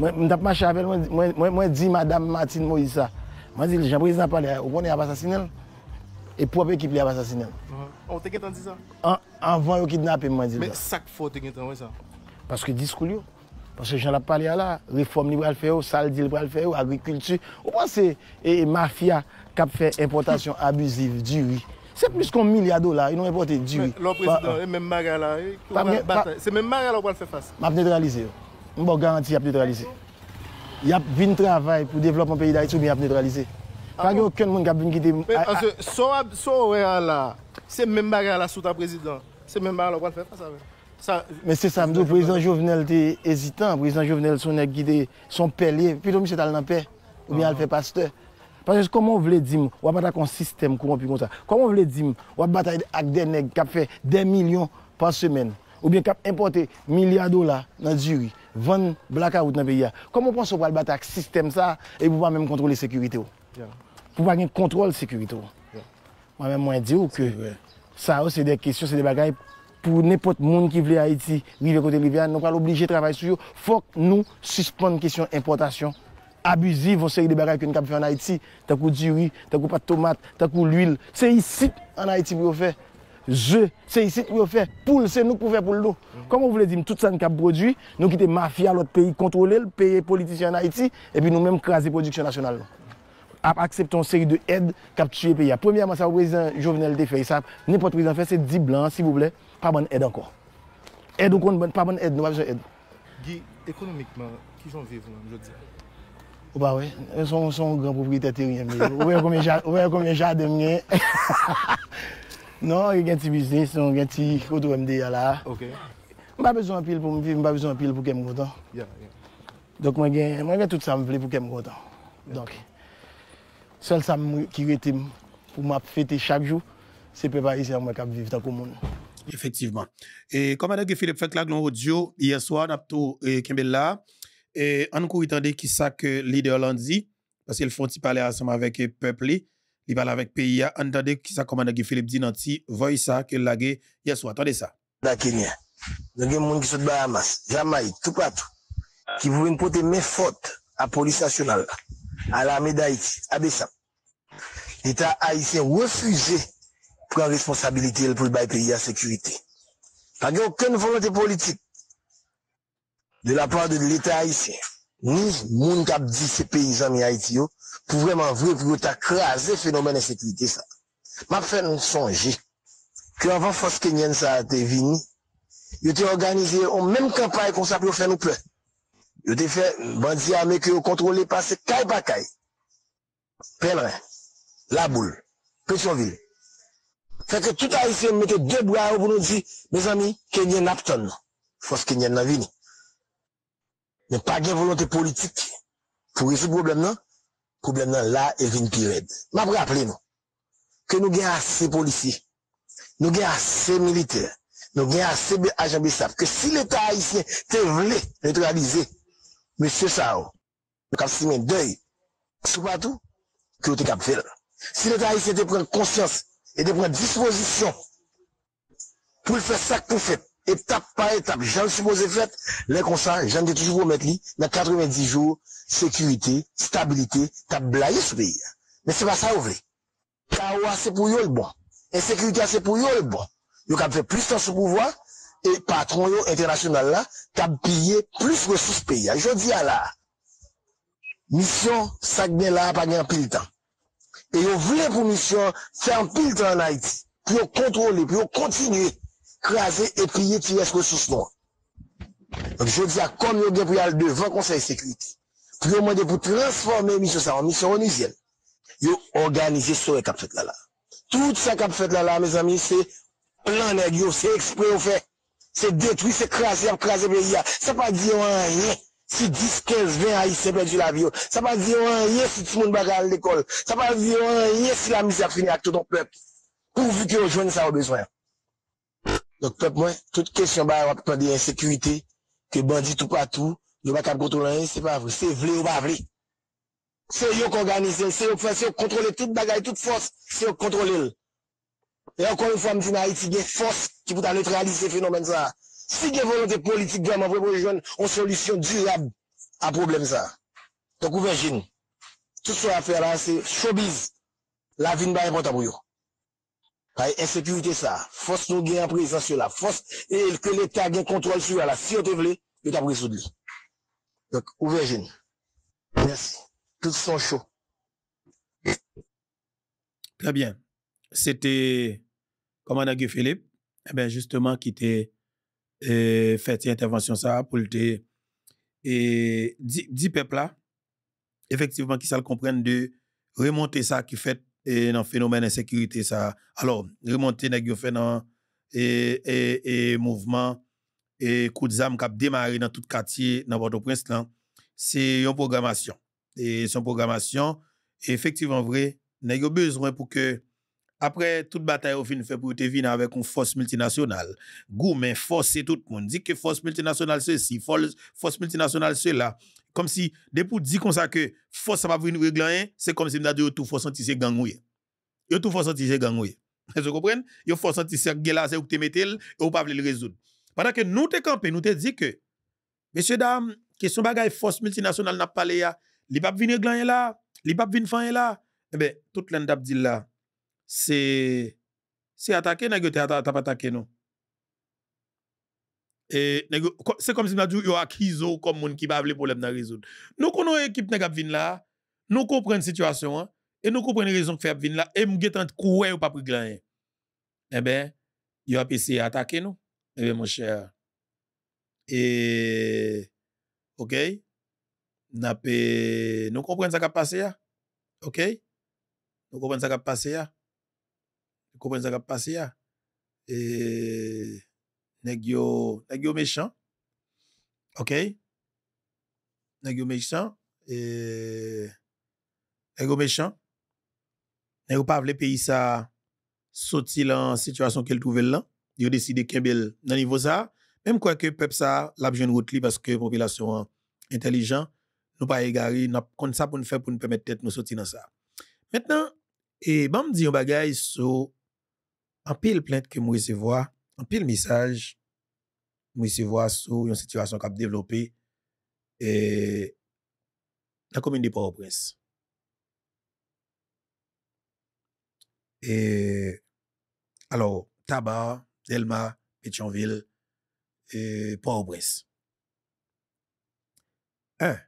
Je suis marché avec moi, moi, moi, moi dit Madame Martine Moïsa. Je dis, j'ai président un palais, vous connaissez pas assassiné. Et pour l'équipe, il a assassiné. Uh-huh. On oh, t'a entendu ça Avant, il kidnappé, moi dis. Mais ça qu'il faut, t'as entendu ça Parce que discute, parce que j'en ai parlé là, réforme libérale fait, sale deal libérale fait, agriculture. Vous pensez, et mafia qui a fait importation abusive du riz. C'est plus qu'un milliard de dollars, ils ont importé du riz. Le président, bah, même là, bah, bah c'est même là qu'on va faire face. Je garantis qu'il a neutralisé. Il y a un travail pour développer un pays d'Haïti, mais il a neutralisé. Pas aucun monde qui a quitter. Parce que ce là, c'est même bagarre là sous ta président. C'est même pas là qu'on va faire face Ça, mais c'est ça, le président Jovenel était hésitant. Le président Jovenel, son guidé, son Puis plutôt monsieur dans paix, ou bien il ah. fait pasteur. Parce que comment vous voulez dire, on va battre un système corrompu comme ça. Comment vous voulez dire, on va battre avec des nègres qui fait des millions par semaine, ou bien qui importent milliards de dollars dans la 20 blackout dans le pays. Comment on pense qu'on va battre avec ce système ça et pouvoir pas même contrôler la sécurité yeah. Pour pas contrôle la sécurité Moi-même, moi, je dis que ça, c'est des questions, c'est des bagailles pour n'importe monde qui veut Haïti, rive côté liviane nous pas l'obliger à travailler sur eux. faut que nous la question importation abusive, on série de bagages que nous avons fait en Haïti, Tu as du riz, tu n'as pas de tomate, tant coup l'huile. C'est ici en Haïti pour faire. Je, c'est ici pour faire. Poule, c'est nous pour faire pour l'eau. Koman wou vle dim, tout san kap prodwi, nou kite mafya lot peyi kontrole l, peyi politisyen na iti, epi nou menm krasi prodiksyen nasyonal. Ap aksepton seri de ed kap tchye peyi. Premiyaman, sa wèzien jovenel de fey, sa, nipot wèzien fey, se di blan, si wouble, pa ban ed ankor. Ed ou kon, pa ban ed, nou wèzien ed. Gi, ekonomikman, ki jan viv nou, jodi? Ou ba wè, euh, son gran propritatè riyan mè, ou wè kon mè jadèm nè. Non, gen ti biznes, gen ti koto md ya la. Ok. Mba bezon apil pou mbi viv, mba bezon apil pou kem gwa tan. Dok mwen gen, mwen gen tout sa mwen vle pou kem gwa tan. Donk, sol sa mwen ki wete pou mwen ap fete chak jou, se pe pa yise mwen kap viv tak ou moun. Efektivman. E komadeke Filip fèk lage loun ou diyo, yaswa, dap tou e, kembella. E an kou itande ki sak lide Hollandi, basi el fonte pale asama vek e pepli, li pale vek peya. E an kou itande ki sak komadeke Filip di nan ti, voy sa ke lage yaswa. Tande sa. Dakinye. y a des gens qui sont Bahamas, Jamaïque, tout qui ah. voulaient mes fautes à la police nationale, à l'armée d'Haïti, à Bessam. L'État haïtien refusé prendre responsabilité pour le pays à sécurité. a aucune volonté politique de la part de l'État haïtien, ni moun ont dit ces paysans mi Haïti pour vraiment vrai phénomène sécurité, ça. M'a fait songer que avant force ça a été ils étaient organisé en même campagne qu'on ça pour faire nous peur. Ils ont fait bandits armés qui ont contrôlé ces caille par caille. Pèlerin, la boule, Pétionville. Fait que tout haïtien mettait deux bras pour nous dire, mes amis, Kenyan Napton. Force Kenyan n'a n'y Mais pas de volonté politique pour résoudre le problème, non? problème une la aide. Mais après, vous nous que nous avons assez de policiers, nous avons assez de militaires, donc, il y a assez d'agents BSAP que si l'État haïtien te voulait neutraliser Monsieur Sao, le cap si deuil, sous tout que vous cap faire. Si l'État haïtien te prend conscience et te prend disposition pour faire ça que vous faites, étape par étape, j'en supposé fait, les consens, j'en ai toujours remettre dans 90 jours, sécurité, stabilité, t'as blayé ce pays. Mais c'est pas ça, vous voulez. Kawa, c'est pour yo le bon. Insécurité, c'est pour yo le bon. Ils ont fait plus temps sous pouvoir pouvoir patron yo patron la, a plus ressources pays. Je dis à la, mission sa gnen la pa gnen un pilote. Et yo vle pou mission fè en en Haïti pour Haiti, pour pour kontrole, pou continuer kontinye, et e les Donc je dis à comme nous avons devant le Conseil de sécurité, pour demander pour transformer mission ça en mission onusienne, ils ont organisé ce qu'a fait là là. Tout ça qu'a fait là là, mes amis, c'est c'est exprès au fait. C'est détruit, c'est crasé, crasé pays. Ça pas dire rien. Si 10, 15, 20 haïtiens perdu la vie, oh. ça pas dire rien si tout le monde bagarre à l'école. Ça pas dire rien si la misère finit avec tout le peuple. Pourvu que rejoignent, ça au besoin. Donc peuple moi, toute question bah on prendre insécurité que bandit tout partout, a pas cap contrôler, c'est pas vrai, c'est vrai ou pas vrai. C'est eux qui organisent, c'est eux qui contrôlent toute bagarre, toute force, c'est eux qui contrôlent. Et encore une fois, dis Haïti a force qui peut neutraliser phénomène ça. Si une volonté politique vraiment pour jeunes une solution durable à problème ça. Donc, Virgin, tout ce qu'on a fait là, c'est showbiz. La vie n'est pas importante pour vous. Insécurité ça, force nous gagne en présence la force et que l'État gagne contrôle sur la si on te voulait, l'État résoudre. Donc, Virgin, merci. Tout son chaud. Très bien. C'était Comment Nagui Philippe Eh ben, justement, qui euh, fait cette intervention ça pour le et dit peuple là effectivement qui ça le de remonter ça qui fait et dans phénomène insécurité ça alors remonter nèg fait dans et, et, mouvement et coup de zam qui a démarré dans tout quartier dans port prince c'est une programmation et son programmation effectivement vrai a besoin pour que après toute bataille au fin fait pour te venir avec une force multinationale gourmet force c'est tout le monde dit que force multinationale c'est si force, multinationale cela. comme si dès pour dire comme ça que force ça va venir régler hein, c'est comme si n'a dit tout force anti c'est gangouille. yo tout force anti c'est gangouille. vous comprenez yo force anti c'est là c'est où te mettez, et ou pas le résoudre pendant que nous te camper nous te dit que messieurs dames question bagaille force multinationale n'a parlé là Les pas venir régler là Les pas venir faire là eh ben toute l'endap dit là Se atake, nagyo te atap-atake nou. E, negyo, se kom si mna djou yo akizo kom moun ki ba avle poulem nan rezoun. Nou konon ekip neg ap vin la, nou konprenn situasyon an, e nou konprenn rezon ki fe ap vin la, e mge tante kouwe ou papri glan en. Ebe, yo ap ese atake nou. Ebe, monsher. E, ok? Nape, nou konprenn sa kap pase ya. Ok? Nou konprenn sa kap pase ya. comment ça va passer là hein. et nèg méchant OK nèg méchant et nèg méchant nèg yo pas vle pays ça sorti en situation qu'elle trouvait là yo décidé kembel dans niveau ça même quoi que peuple ça l'a une route li parce que population intelligent nous pas égaré n'a kon ça pour nous faire pour nous permettre de nous sortir dans ça maintenant et bam dit un bagage sur en que pile que que recevoir en pile pile moi recevoir sous une une situation a développé développé la commune de Port-au-Prince. alors, Tabar, Delma, Pétionville, Port-au-Prince. Un,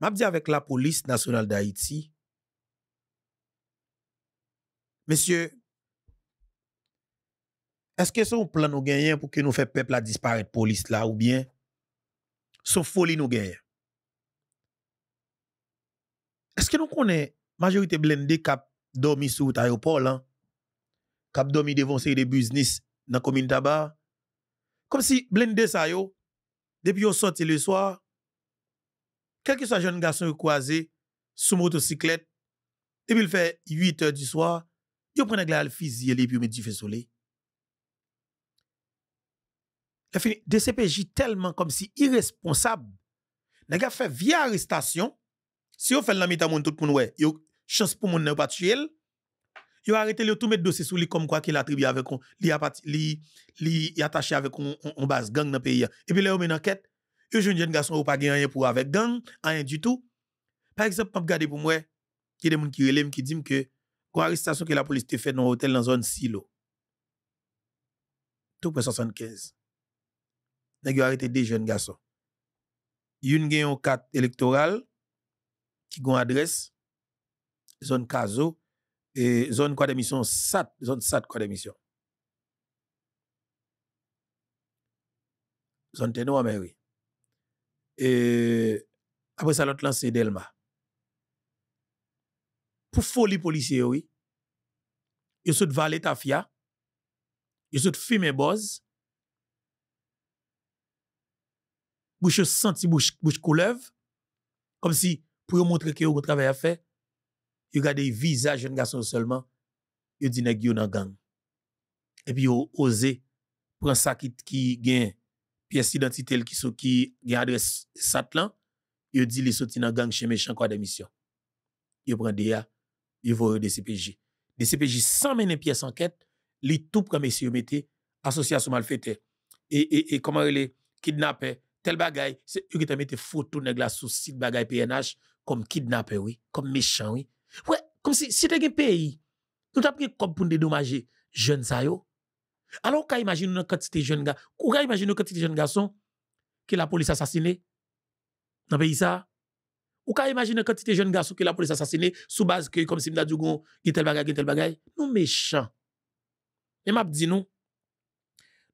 m'a dit avec la police nationale d'Haïti, Monsieur, est-ce que c'est un plan nous gagnants pour que nous fassions peuple la disparaître, police là, ou bien son folie nous gagne? Est-ce que nous connaissons la majorité blindée qui dormi sous l'aéroport, hein? qui a dormi devant des business dans la commune tabar Comme si blende ça, yo, depuis qu'on sortit le soir, quel que soit jeune garçon croisé sous motocyclette, depuis qu'il fait 8 heures du soir, il prend un glace physique et puis il met soleil. DCPJ tellement comme si irresponsable. n'a fait via l'arrestation, Si on fait la mitan moun tout il y une chance pour moun ne pas tuer. arrêté le tout mettre dossier sous lui comme quoi qu'il attribue avec on, li attaché avec en base gang dans pays. Et puis là on met enquête. a jeune jeune garçon ou pas rien pour avec gang, rien du tout. Par exemple, regardé pour moi, il y a des gens qui relèvent qui disent que l'arrestation que la police te fait dans hôtel dans zone silo. Tout pour 75. nan gyo a rete de jen gwa so. Yon gen yon kat elektoral, ki gwen adres, zon kazo, e zon kwa demisyon sat, zon sat kwa demisyon. Zon ten wame wè. E apre sa lot lanse Delma. Pou foli polisye wè, yon sot valet afya, yon sot fime boz, bouche senti, bouche, bouche couleuvre, comme si, pour montrer que vous travail à faire, vous regardez visage jeune garçon seulement, vous dit que vous dans gang. Et puis vous osez prendre ça qui, qui gagne pièce d'identité qui sont qui gagne adresse satlan, vous dit les sorti dans gang chez méchant quoi d'émission. Vous prend DA, vous voyez des CPJ. Des CPJ sans mener pièce enquête, les tout premiers Monsieur mettait association malfaiteur et, et, et comment les kidnappent, tel bagay, c'est yu qui te mette photo nèg la sous site bagay PNH comme kidnapper, oui, comme méchant, oui. Ouais, comme si, si un pays. tout Nous tap comme pour dédommager jeune sa yo. Alors, ka imagine une quantité jeune gars, ou ka imagine une quantité jeune garçon que la police assassiné dans pays ça. Ou ka imagine une quantité jeune garçon que la police assassiné sous base que comme si m'a dit gon, tel bagay, tel bagay. Nous méchants. Et m'a dit nous,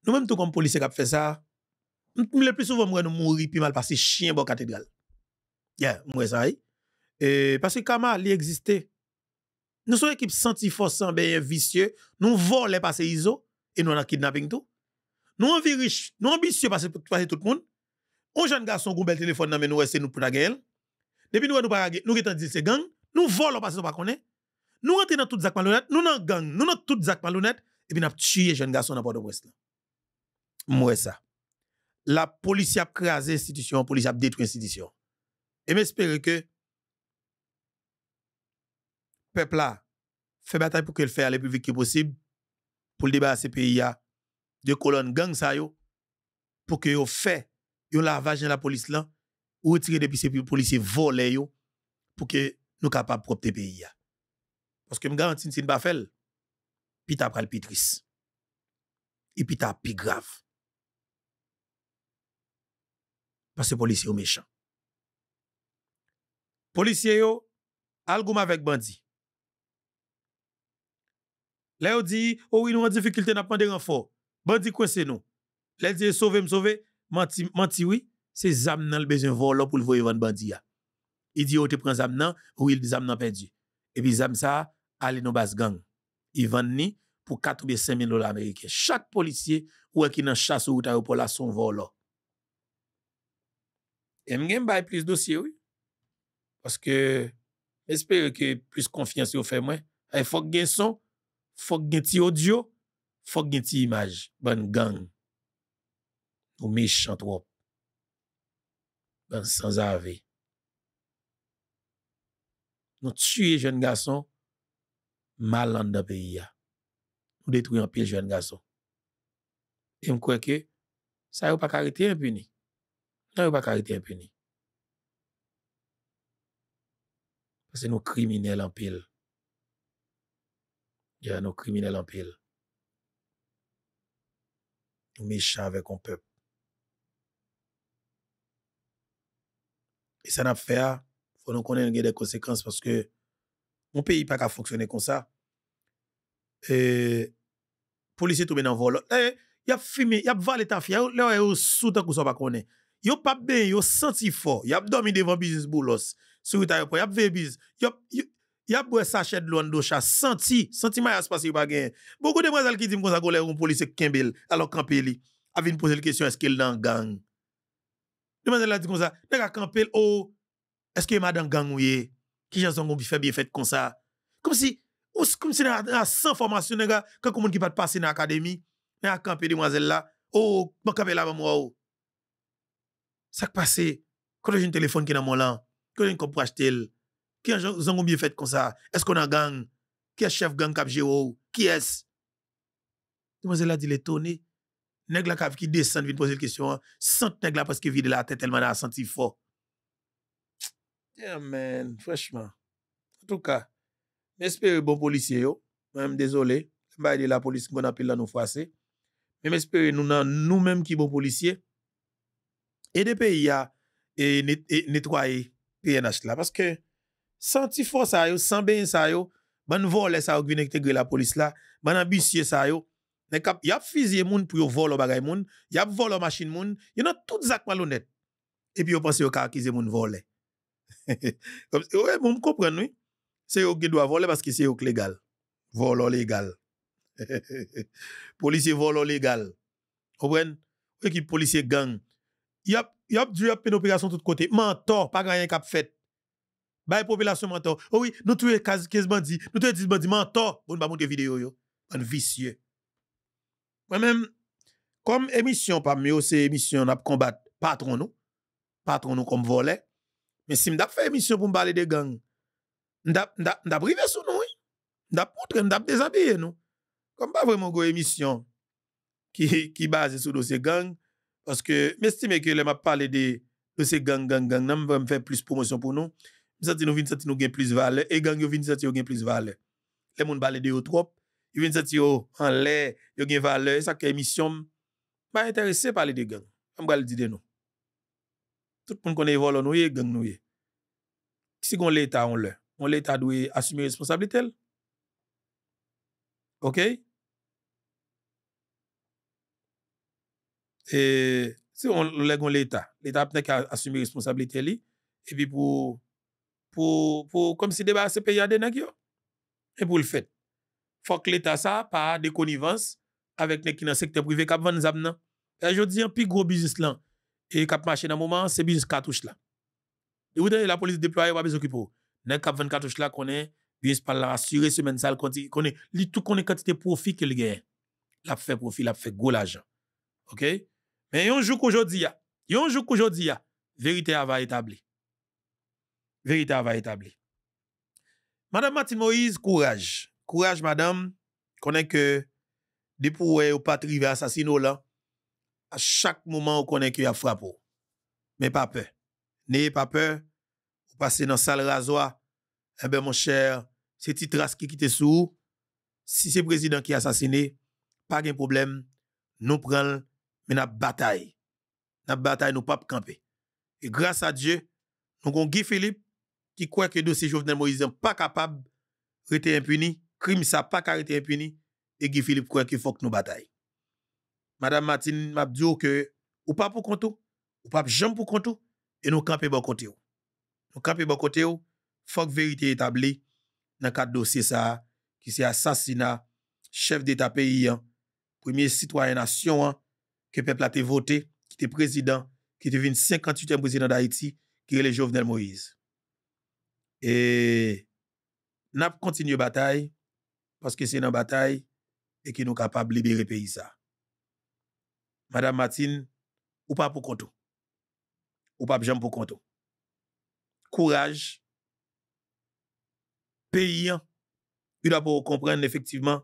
nous même tout comme police qui a fait ça, le plus souvent, moi, nous mourir, puis mal passer chien bon cathédrale. Yeah, moi, ça y Parce que Kama, il existait. Nous sommes équipe senti force bien vicieux. Nous volons passer ISO et nous en kidnapping tout. Nous sommes riches, nous ambitieux parce passer tout le monde. Un jeune garçon qui a téléphone dans nous, nous, nous pour la gueule. Depuis nous, nous pas nous étant dit c'est gang, nous volons parce que nous pas connait Nous rentrons dans toutes les malhonnêtes, nous dans gang, nous dans toutes les malhonnêtes et puis nous un jeune garçon dans Port-au-Prince. Moi ça. la polisi ap kre a zinstitisyon, polisi ap detwensitisyon. E me espere ke pepla fe batay pou ke l fè alè pou vik ki posib pou l deba se peyi ya de kolon gang sa yo pou ke yo fè yon lavajen la polisi lan ou yotire depi se pi polisi vole yo pou ke nou kapap prop te peyi ya. Poske m gantin sin bafel pi ta pral pi tris e pi ta pi grav. Pase polisye ou mechand. Polisye yo, algoum avek bandi. Le oh ou di, ou inou an difikilte na pande renfo. Bandi kwen se nou? Le di, sove msove, manti wii, se zam nan lbezen volo pou lvo yivon bandi ya. I di ou oh, te pren zam nan, ou il bi zam nan pedi. E bi zam sa, ale nou bas gang. Yivon ni, pou katoube semen do la Amerike. Chak polisye, wè ki nan chas ou uta yo pou la son volo. Yem gen mbay plis dosye wè. Paske mespere ke plis konfiansi wè fè mwen. Fok gen son, fok gen ti audio, fok gen ti imaj. Ban gang. Ou mechant wop. Ban sans ave. Nou tshuyen jen gason, malan da peyi ya. Ou detwoyen pil jen gason. Yem kweke, sa yo pa karite yon pe ni. Nan yon pa ka iti impuni. Se nou krimine l'ampil. Ya nou krimine l'ampil. Nou mechavè kon pep. E san ap fè a, fò nou konen yon gè de konsekans, paske, moun peyi pa ka foksyone kon sa, e, polisi toube nan vol, e, yap fimi, yap val etafi, ya ou sou tan kousan pa konen. Yo pap ben, yo senti fort Yap domi devant business boulos. Sou yota yo po, yap ve biz. Yop, yop, yap bwe sachet lon do cha. Senti, senti ma yas pasi yo bagen. beaucoup de mwazel ki di mkonsa gole yon polise kembel alon kampe li. Avin pose l kesyon, eske dans gang? Demoiselle la dit comme ça, nèg a campé oh, est-ce que madame gang gangouye qui j'ai son fait bien fait comme ça. Comme si comme si a sans formation nèg quand comme qui pas passer dans académie mais a campé demoiselle là, oh, bon campé là moi oh. Sak pase? Kote jen telefon ki nan molan? Kote jen kop prache tel? Ki an zangon bye fet kon sa? Eskona gang? Ki an chef gang kapje ou? Ki es? Demoze la di le toni? Negla kap ki desen vin pose l kestyon. Sante negla paske vide la tete, elman a senti fo. Yeah man, freshman. En tout ka, m espere bon policye yo. Mè m dezolé. M baide la polis yon apil la nou fwase. M espere nou nan nou mèm ki bon policye. E depè ya e e netwaye PNH la. Paske, santi fò sa yo, santi ben sa yo, ban volè sa yo gwen ekte gre la polis la, ban ambisye sa yo, ne kap yap fizye moun pou yo volò bagay moun, yap volò masjin moun, yon an tout zak malounet. E pi yo pan se yo karkize moun volè. Ou e, moun kompren nou, se yo gwen do a volè, paske se yo klegal. Volò legal. Polisye volò legal. Owen, ou e ki polisye gang, y a y a une opération de tous côtés. Mentor, pas rien cap fait. Bah population mentor. Oh oui, nous les 15 bandits, nous tuer 10 bandits mentor. Bon pas bah, monter vidéo yo. Un vicieux. Moi-même comme émission pas mieux c'est émission a combattre patron nous. Patron nous comme volet. Mais si m'd'a fait émission pour parler de gang, m'd'a m'd'a privé sur nous. m'd'a montrer, m'd'a déshabiller nous. Comme pas vraiment une émission qui qui basée sur dossier gang. Paske, m'estime ki le m'a pale de gose gang, gang, gang, nan m'vèm fèm plus promosyon pou nou, m'sati nou vini sati nou gen plus vale, e gang yo vini sati yo gen plus vale. Le moun pale de yo trop, yo vini sati yo anle, yo gen vale, e sakè misyon, m'a interese pale de gang. M'gale di den nou. Tout moun konè y vo lò nou ye, gang nou ye. Kisi kon l'Etat anle? Kon l'Etat dwe asume responsabilite lè? Ok? Ok? Et si on lègue l'État, l'État peut-être qu'à assumer responsabilité li, et puis pour, pour, pour, comme si débat se payé à des Et pour le fait, faut que l'État ça, pas de connivence avec les qui dans le secteur privé qui vendent nan. Et je dis, un plus gros business là, et qui marche dans le moment, c'est business cartouche là. Et vous la police déployée, pas besoin d'occuper. Dans les cap 24 cartouche là, qu'on est, business par là, assuré semaine sale, qu'on est, tout qu'on est quantité profit qu'il gagne. La fait profit, la fait gros l'argent. OK? Mais un jour qu'aujourd'hui, un jour aujourd'hui, vérité va établir. Vérité va établir. Madame Martine Moïse, courage. Courage, madame. Connaît que depuis ou pas arrivé assassinat là, à chaque moment on connaît qu'il y a Mais pas peur. N'ayez pas peur. Vous passez dans la salle rasoir. Eh bien, mon cher, c'est petite trace qui quitte sous. Si c'est président qui est assassiné, pas de problème. Nous prenons men ap batay. Nap batay nou pap kampe. E grasa Dje, nou kon Gifilip, ki kwenke dosye choufnen Moise pa kapab rete impuni, krim sa pa ka rete impuni, e Gifilip kwenke fok nou batay. Madame Martine mabdou ke ou pap pou kontou, ou pap jom pou kontou, e nou kampe bo kote ou. Nou kampe bo kote ou, fok verite etabli nan kat dosye sa, ki se asasina, chef de ta peyi an, premye sitwa enasyon an, ke pepl a te vote, ki te prezident, ki te vin 58e prezident da Haiti, ki re le Jovenel Moïse. E nap kontinye batay, paske se nan batay, e ki nou kapab libere pe yisa. Madame Martine, ou pa pou konto. Ou pa pou jem pou konto. Kouraj, pe yian, yon apou komprenne efektiveman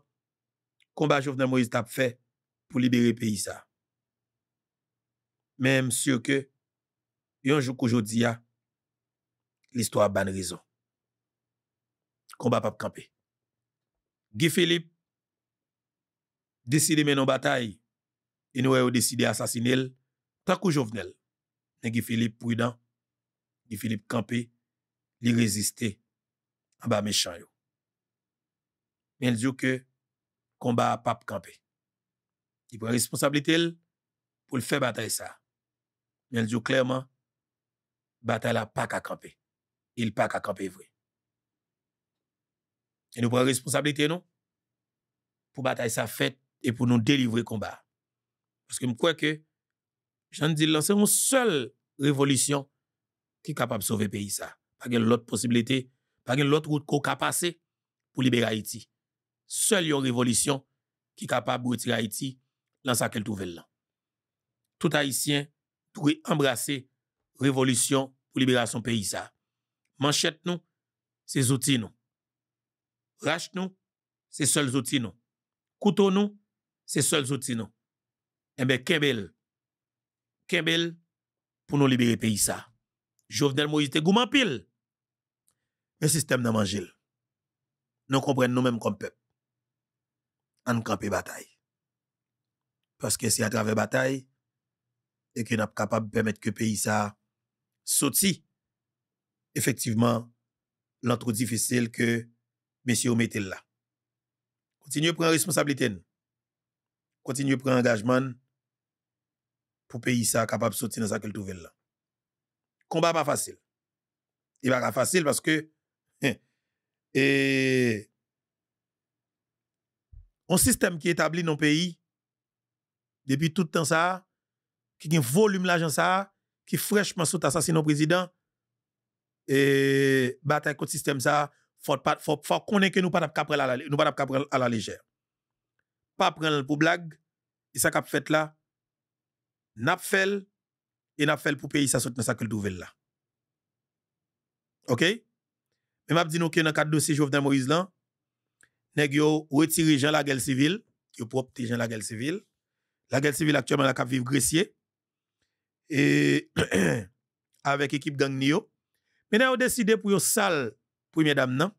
konba Jovenel Moïse tap fe pou libere pe yisa. Même msye que, yon jou koujodi a l'histoire ban raison. Combat pap camper. Guy Philippe, bataille, menon nous avons décidé décidé Tant takou jovenel. Nen Guy Philippe prudent, Guy Philippe campé il résiste, à ba méchant. yo. Men il que combat pap kampe. Il pou responsabilité pour pou pour faire bataille ça. Mais elle dit clairement, bataille n'a pas qu'à camper. Il pas qu'à camper, vrai. Et nous prenons responsabilité, non? Pour bataille sa fête et pour nous délivrer combat. Parce que je crois que, j'en dis, c'est une seule révolution qui est capable de sauver le pays, ça. Pas de l'autre possibilité, pas de l'autre route qu'on a passé pour libérer Haïti. Seule une révolution qui est capable de retirer Haïti dans sa qu'elle trouve là. Tout Haïtien pou ki e embrase revolisyon pou liberasyon peyisa. Manchet nou, se zouti nou. Rach nou, se sol zouti nou. Koutou nou, se sol zouti nou. Enbe kebel, kebel pou nou liberi peyisa. Jouvenel moujite gouman pil. Me sistem nan manjil, nou kompren nou menm kompep. An kampi batay. Paske si atrave batay, Eke nap kapab bemet ke peyi sa soti efektiveman lantro difisil ke mesyo metel la. Kontinye pren responsabliten. Kontinye pren angajman pou peyi sa kapab soti nan sa ke l touvel la. Konba pa fasil. E pa ka fasil paske e e on sistem ki etabli nan peyi debi tout tan sa qui volume l'argent ça, qui fraîchement sous au président, et bataille contre système ça, faut faut faut connaître que nous pas après la nous pas à la légère. Pas prendre pour blague, et ça qu'a fait là, n'a fait et n'a fait pour payer ça saute dans sa nouvelle là. OK Mais m'a dit nous que dans cadre dossier Jovenel Moïse là, nèg yo retirer Jean la guerre civile, yo propre Jean la guerre civile. La guerre civile actuellement la cap vivre Grecier et avec l'équipe gang Nio. Maintenant, on décidé pour une salle première dame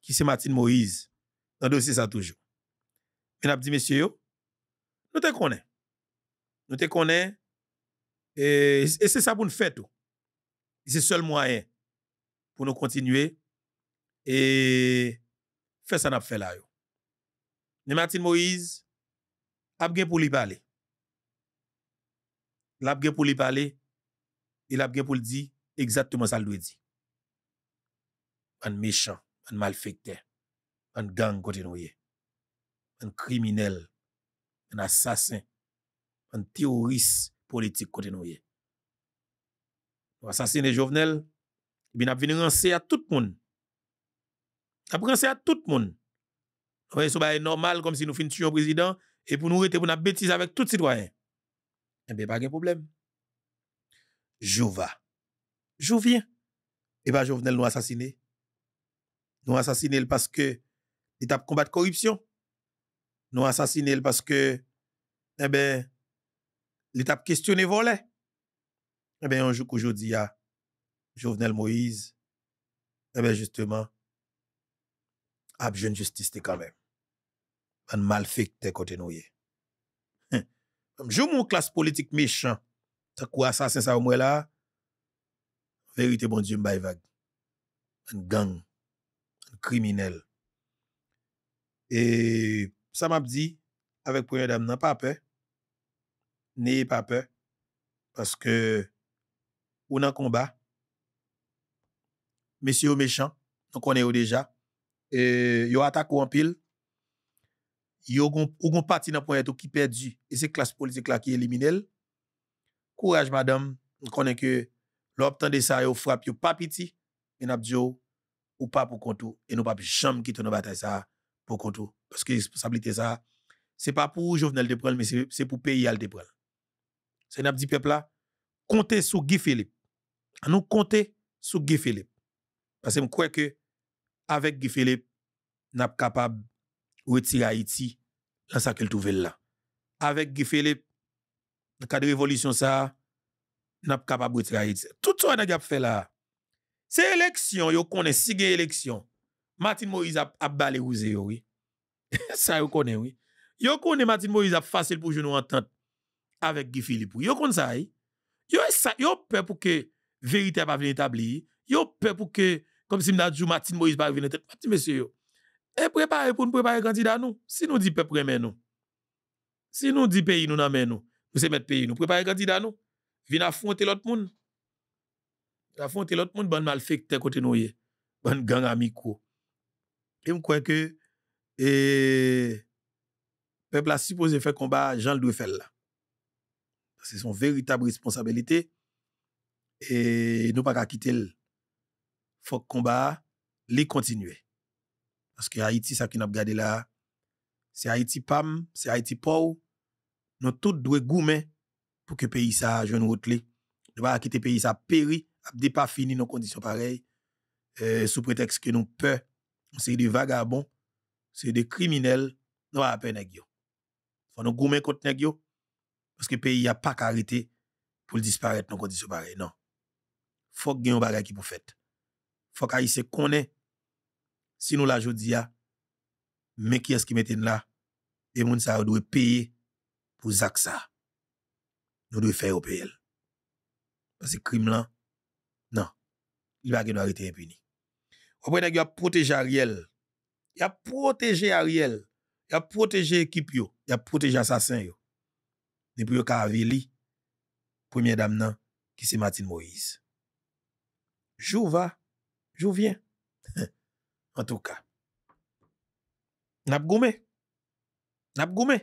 qui c'est Martine Moïse dans dossier ça toujours. Maintenant, dit monsieur, nous te connaissons. Nous te connaissons et, c'est ça pour nous faire tout. C'est seul moyen pour nous continuer et faire ça n'a fait là Mais Martine Moïse a pour lui parler. la ap gen pou li pale, e la ap gen pou li di, ekzatouman sa lwè di. An mechan, an malfekte, an gang kote nou ye, an kriminel, an asasen, an teoris politik kote nou ye. An asasen e jovenel, bi nap vini rense a tout moun. Nap rense a tout moun. An vini sou baye normal kom si nou fin tiyon prezident, e pou nou rete pou nap betise avèk tout sitwayen. eh bien, pas de problème. Jouva. Jouvien. Et eh bien, Jovenel nous assassiner. Nous assassiner parce que l'étape combat de corruption. Nous assassiner parce que, eh bien, l'étape questionner volet. Eh bien, on joue qu'aujourd'hui à Jovenel Moïse. Eh bien, justement, besoin jeune justice quand même. Un malfait côté nous. Mjou moun klas politik mechant, ta kwa sa sensa w mwen la, verite bon di yon bay vag. An gang, an kriminel. E sa map di, avek pou yon dam nan pape, neye pape, paske ou nan komba, mesye ou mechant, ton konen ou deja, e, yo atak ou an pil, yo atak ou an pil, Il y parti dans point qui perdu et c'est classe politique là qui élimine courage madame on connaît que l'obtention de ça yo frappe yo pas petit mais n'a ou pas pour contre et nous pas jamais quitter nos bataille ça pour contre parce que responsabilité ça c'est pas pour Jovenel de prendre mais c'est pour pays C'est de prendre c'est avons dit peuple là comptez sur Guy Philippe nous comptez sur Guy Philippe parce que je crois que avec Guy Philippe sommes capable retirer Haïti dans ça qu'elle là. Avec Guy Philippe, dans le cadre de révolution, ça, n'a pas capable de retirer Haïti. Tout ça, n'a fait là. C'est élection, yo connaissez, si élection. Martin Moïse a, balé oui. ça, vous connaît, oui. Yo connaissez Martin Moïse a facile pour nous entendre avec Guy Philippe. Vous connaissez. ça, Yo, sa, peur pour que vérité pas établir. Yo peur pour que, comme si m'a dit Martin Moïse pas monsieur, et eh, prépare pour nous préparer candidat nous si nous dit peuple remet nous si nous dit pays nous dans nous vous savez, mettre pays nous préparer candidat nous viens affronter l'autre monde affronter l'autre monde bonne malfaite côté nous bonne gang amico et je crois que et eh, peuple a supposé faire combat Jean doit faire là c'est son véritable responsabilité et nous pas quitter le combat les continuer parce que Haïti, ça qui n'a pas là, c'est Haïti PAM, c'est Haïti POW. Nous tous devons goûter pour que le pays ça jeune route. Nous devons pas quitter le pays ça péri, ne pas fini nos conditions pareilles, euh, sous prétexte que nous peur. C'est des vagabonds, c'est des criminels, nous pas peine Il faut nous goûter contre nous, parce que le pays n'a pas carité pour disparaître dans conditions pareilles. Non. Faut que un bagage qui pour fait. Faut qu'Haïti connaissent si nous la ah, jodi mais qui est-ce qui mette là et moun ça doit payer pour ça nous devons faire au pays. parce que crime là non il va nous arrêter impuni après nèg a protégé Ariel il a protégé Ariel il a protégé équipe yo il a protégé assassin yo Depuis puis qu'à première dame nan qui c'est Martine Moïse Jou va, jou An tou ka. Nap gome. Nap gome.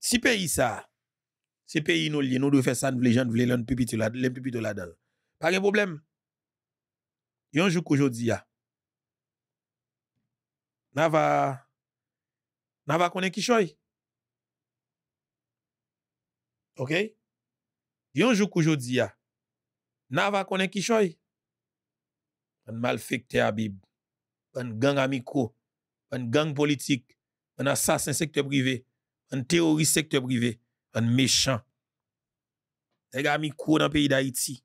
Si peyi sa. Si peyi nou liye nou dwe fesan vle jan vle lèm pipi to la dal. Pake problem. Yon jou koujou di ya. Nava. Nava konen kishoy. Ok. Yon jou koujou di ya. Nava konen kishoy. An mal fik te abib. un gang amico, un gang politique, un assassin secteur privé, un terroriste secteur privé, un méchant. Les gars amicaux dans le pays d'Haïti.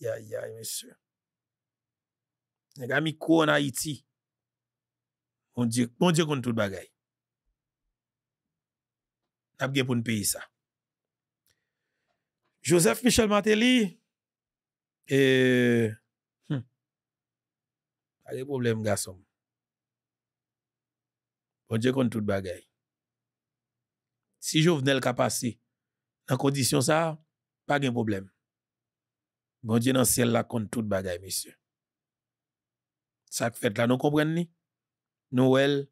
Aïe, aïe, aïe, monsieur. Les gars amicaux en Haïti. Mon Dieu, mon Dieu, qu'on tout bagaille. N'a bien pour un pays ça. Joseph Michel Mateli, et eh, pas de problème, garçon. Bon Dieu compte tout bagay. Si Jovenel ka passé, en condition ça, pas de problème. Bon Dieu dans celle ciel contre compte tout bagay, monsieur. Ça fait là, nous comprenons ni? Noël,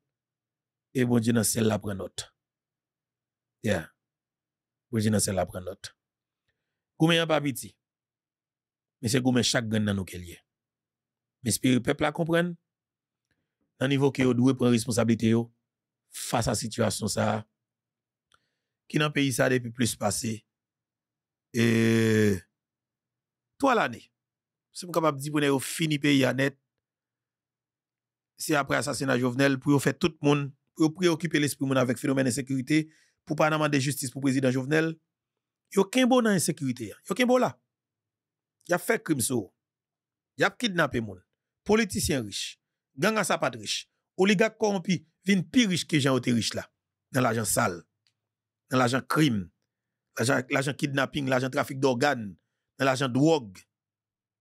et bon Dieu dans celle ciel prenons. prend note. Yeah. Bon Dieu dans celle ciel prenons. prend note. Goumen pas petit. Mais c'est goumen chaque gagne dans nos kelier le peuple la comprendre. Nan niveau que yo prendre responsabilité face à situation ça. Qui dans pays ça depuis plus passé. Et toi l'année. Si suis capable de dire que fini pays à net, c'est après assassinat Jovenel pour faire tout le monde, pour préoccuper l'esprit monde avec phénomène d'insécurité, pour pas demander justice pour le président Jovenel. il aucun bon dans insécurité. aucun bon là. Il a fait crime so. Y a kidnappé moun. politisyen rish, ganga sapat rish, oligak koron pi, vin pi rish ke jan wote rish la, nan la jan sal, nan la jan krim, la jan kidnapping, la jan trafik d'organ, nan la jan drog,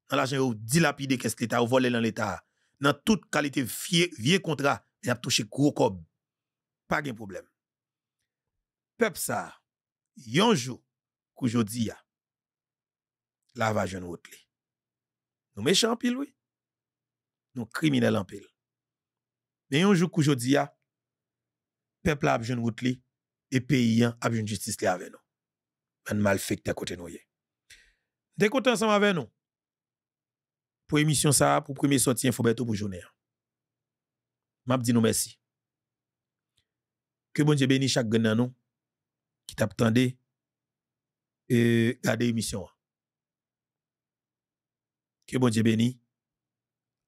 nan la jan wou dilapide kes l'Etat, wou vole lan l'Etat, nan tout kalite vie kontra, jan touche kou wokob, pa gen problem. Pep sa, yon jou, kou jodi ya, la va jan wote li. Nou mechan pi lwi, nous criminels en pile. Mais un jour qu'aujourd'hui, le peuple a besoin de route et le pays a besoin de justice avec nous. Un ben, mal fait que côté nous. Dès qu'on ensemble avec nous, pour émission ça, pour premier sortie, info bientôt pour journée. M'a dit nous merci. Que bon Dieu bénisse chaque gagnant nous qui t'attendait et garder émission. Que bon Dieu bénisse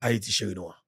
Haïti chéri noir.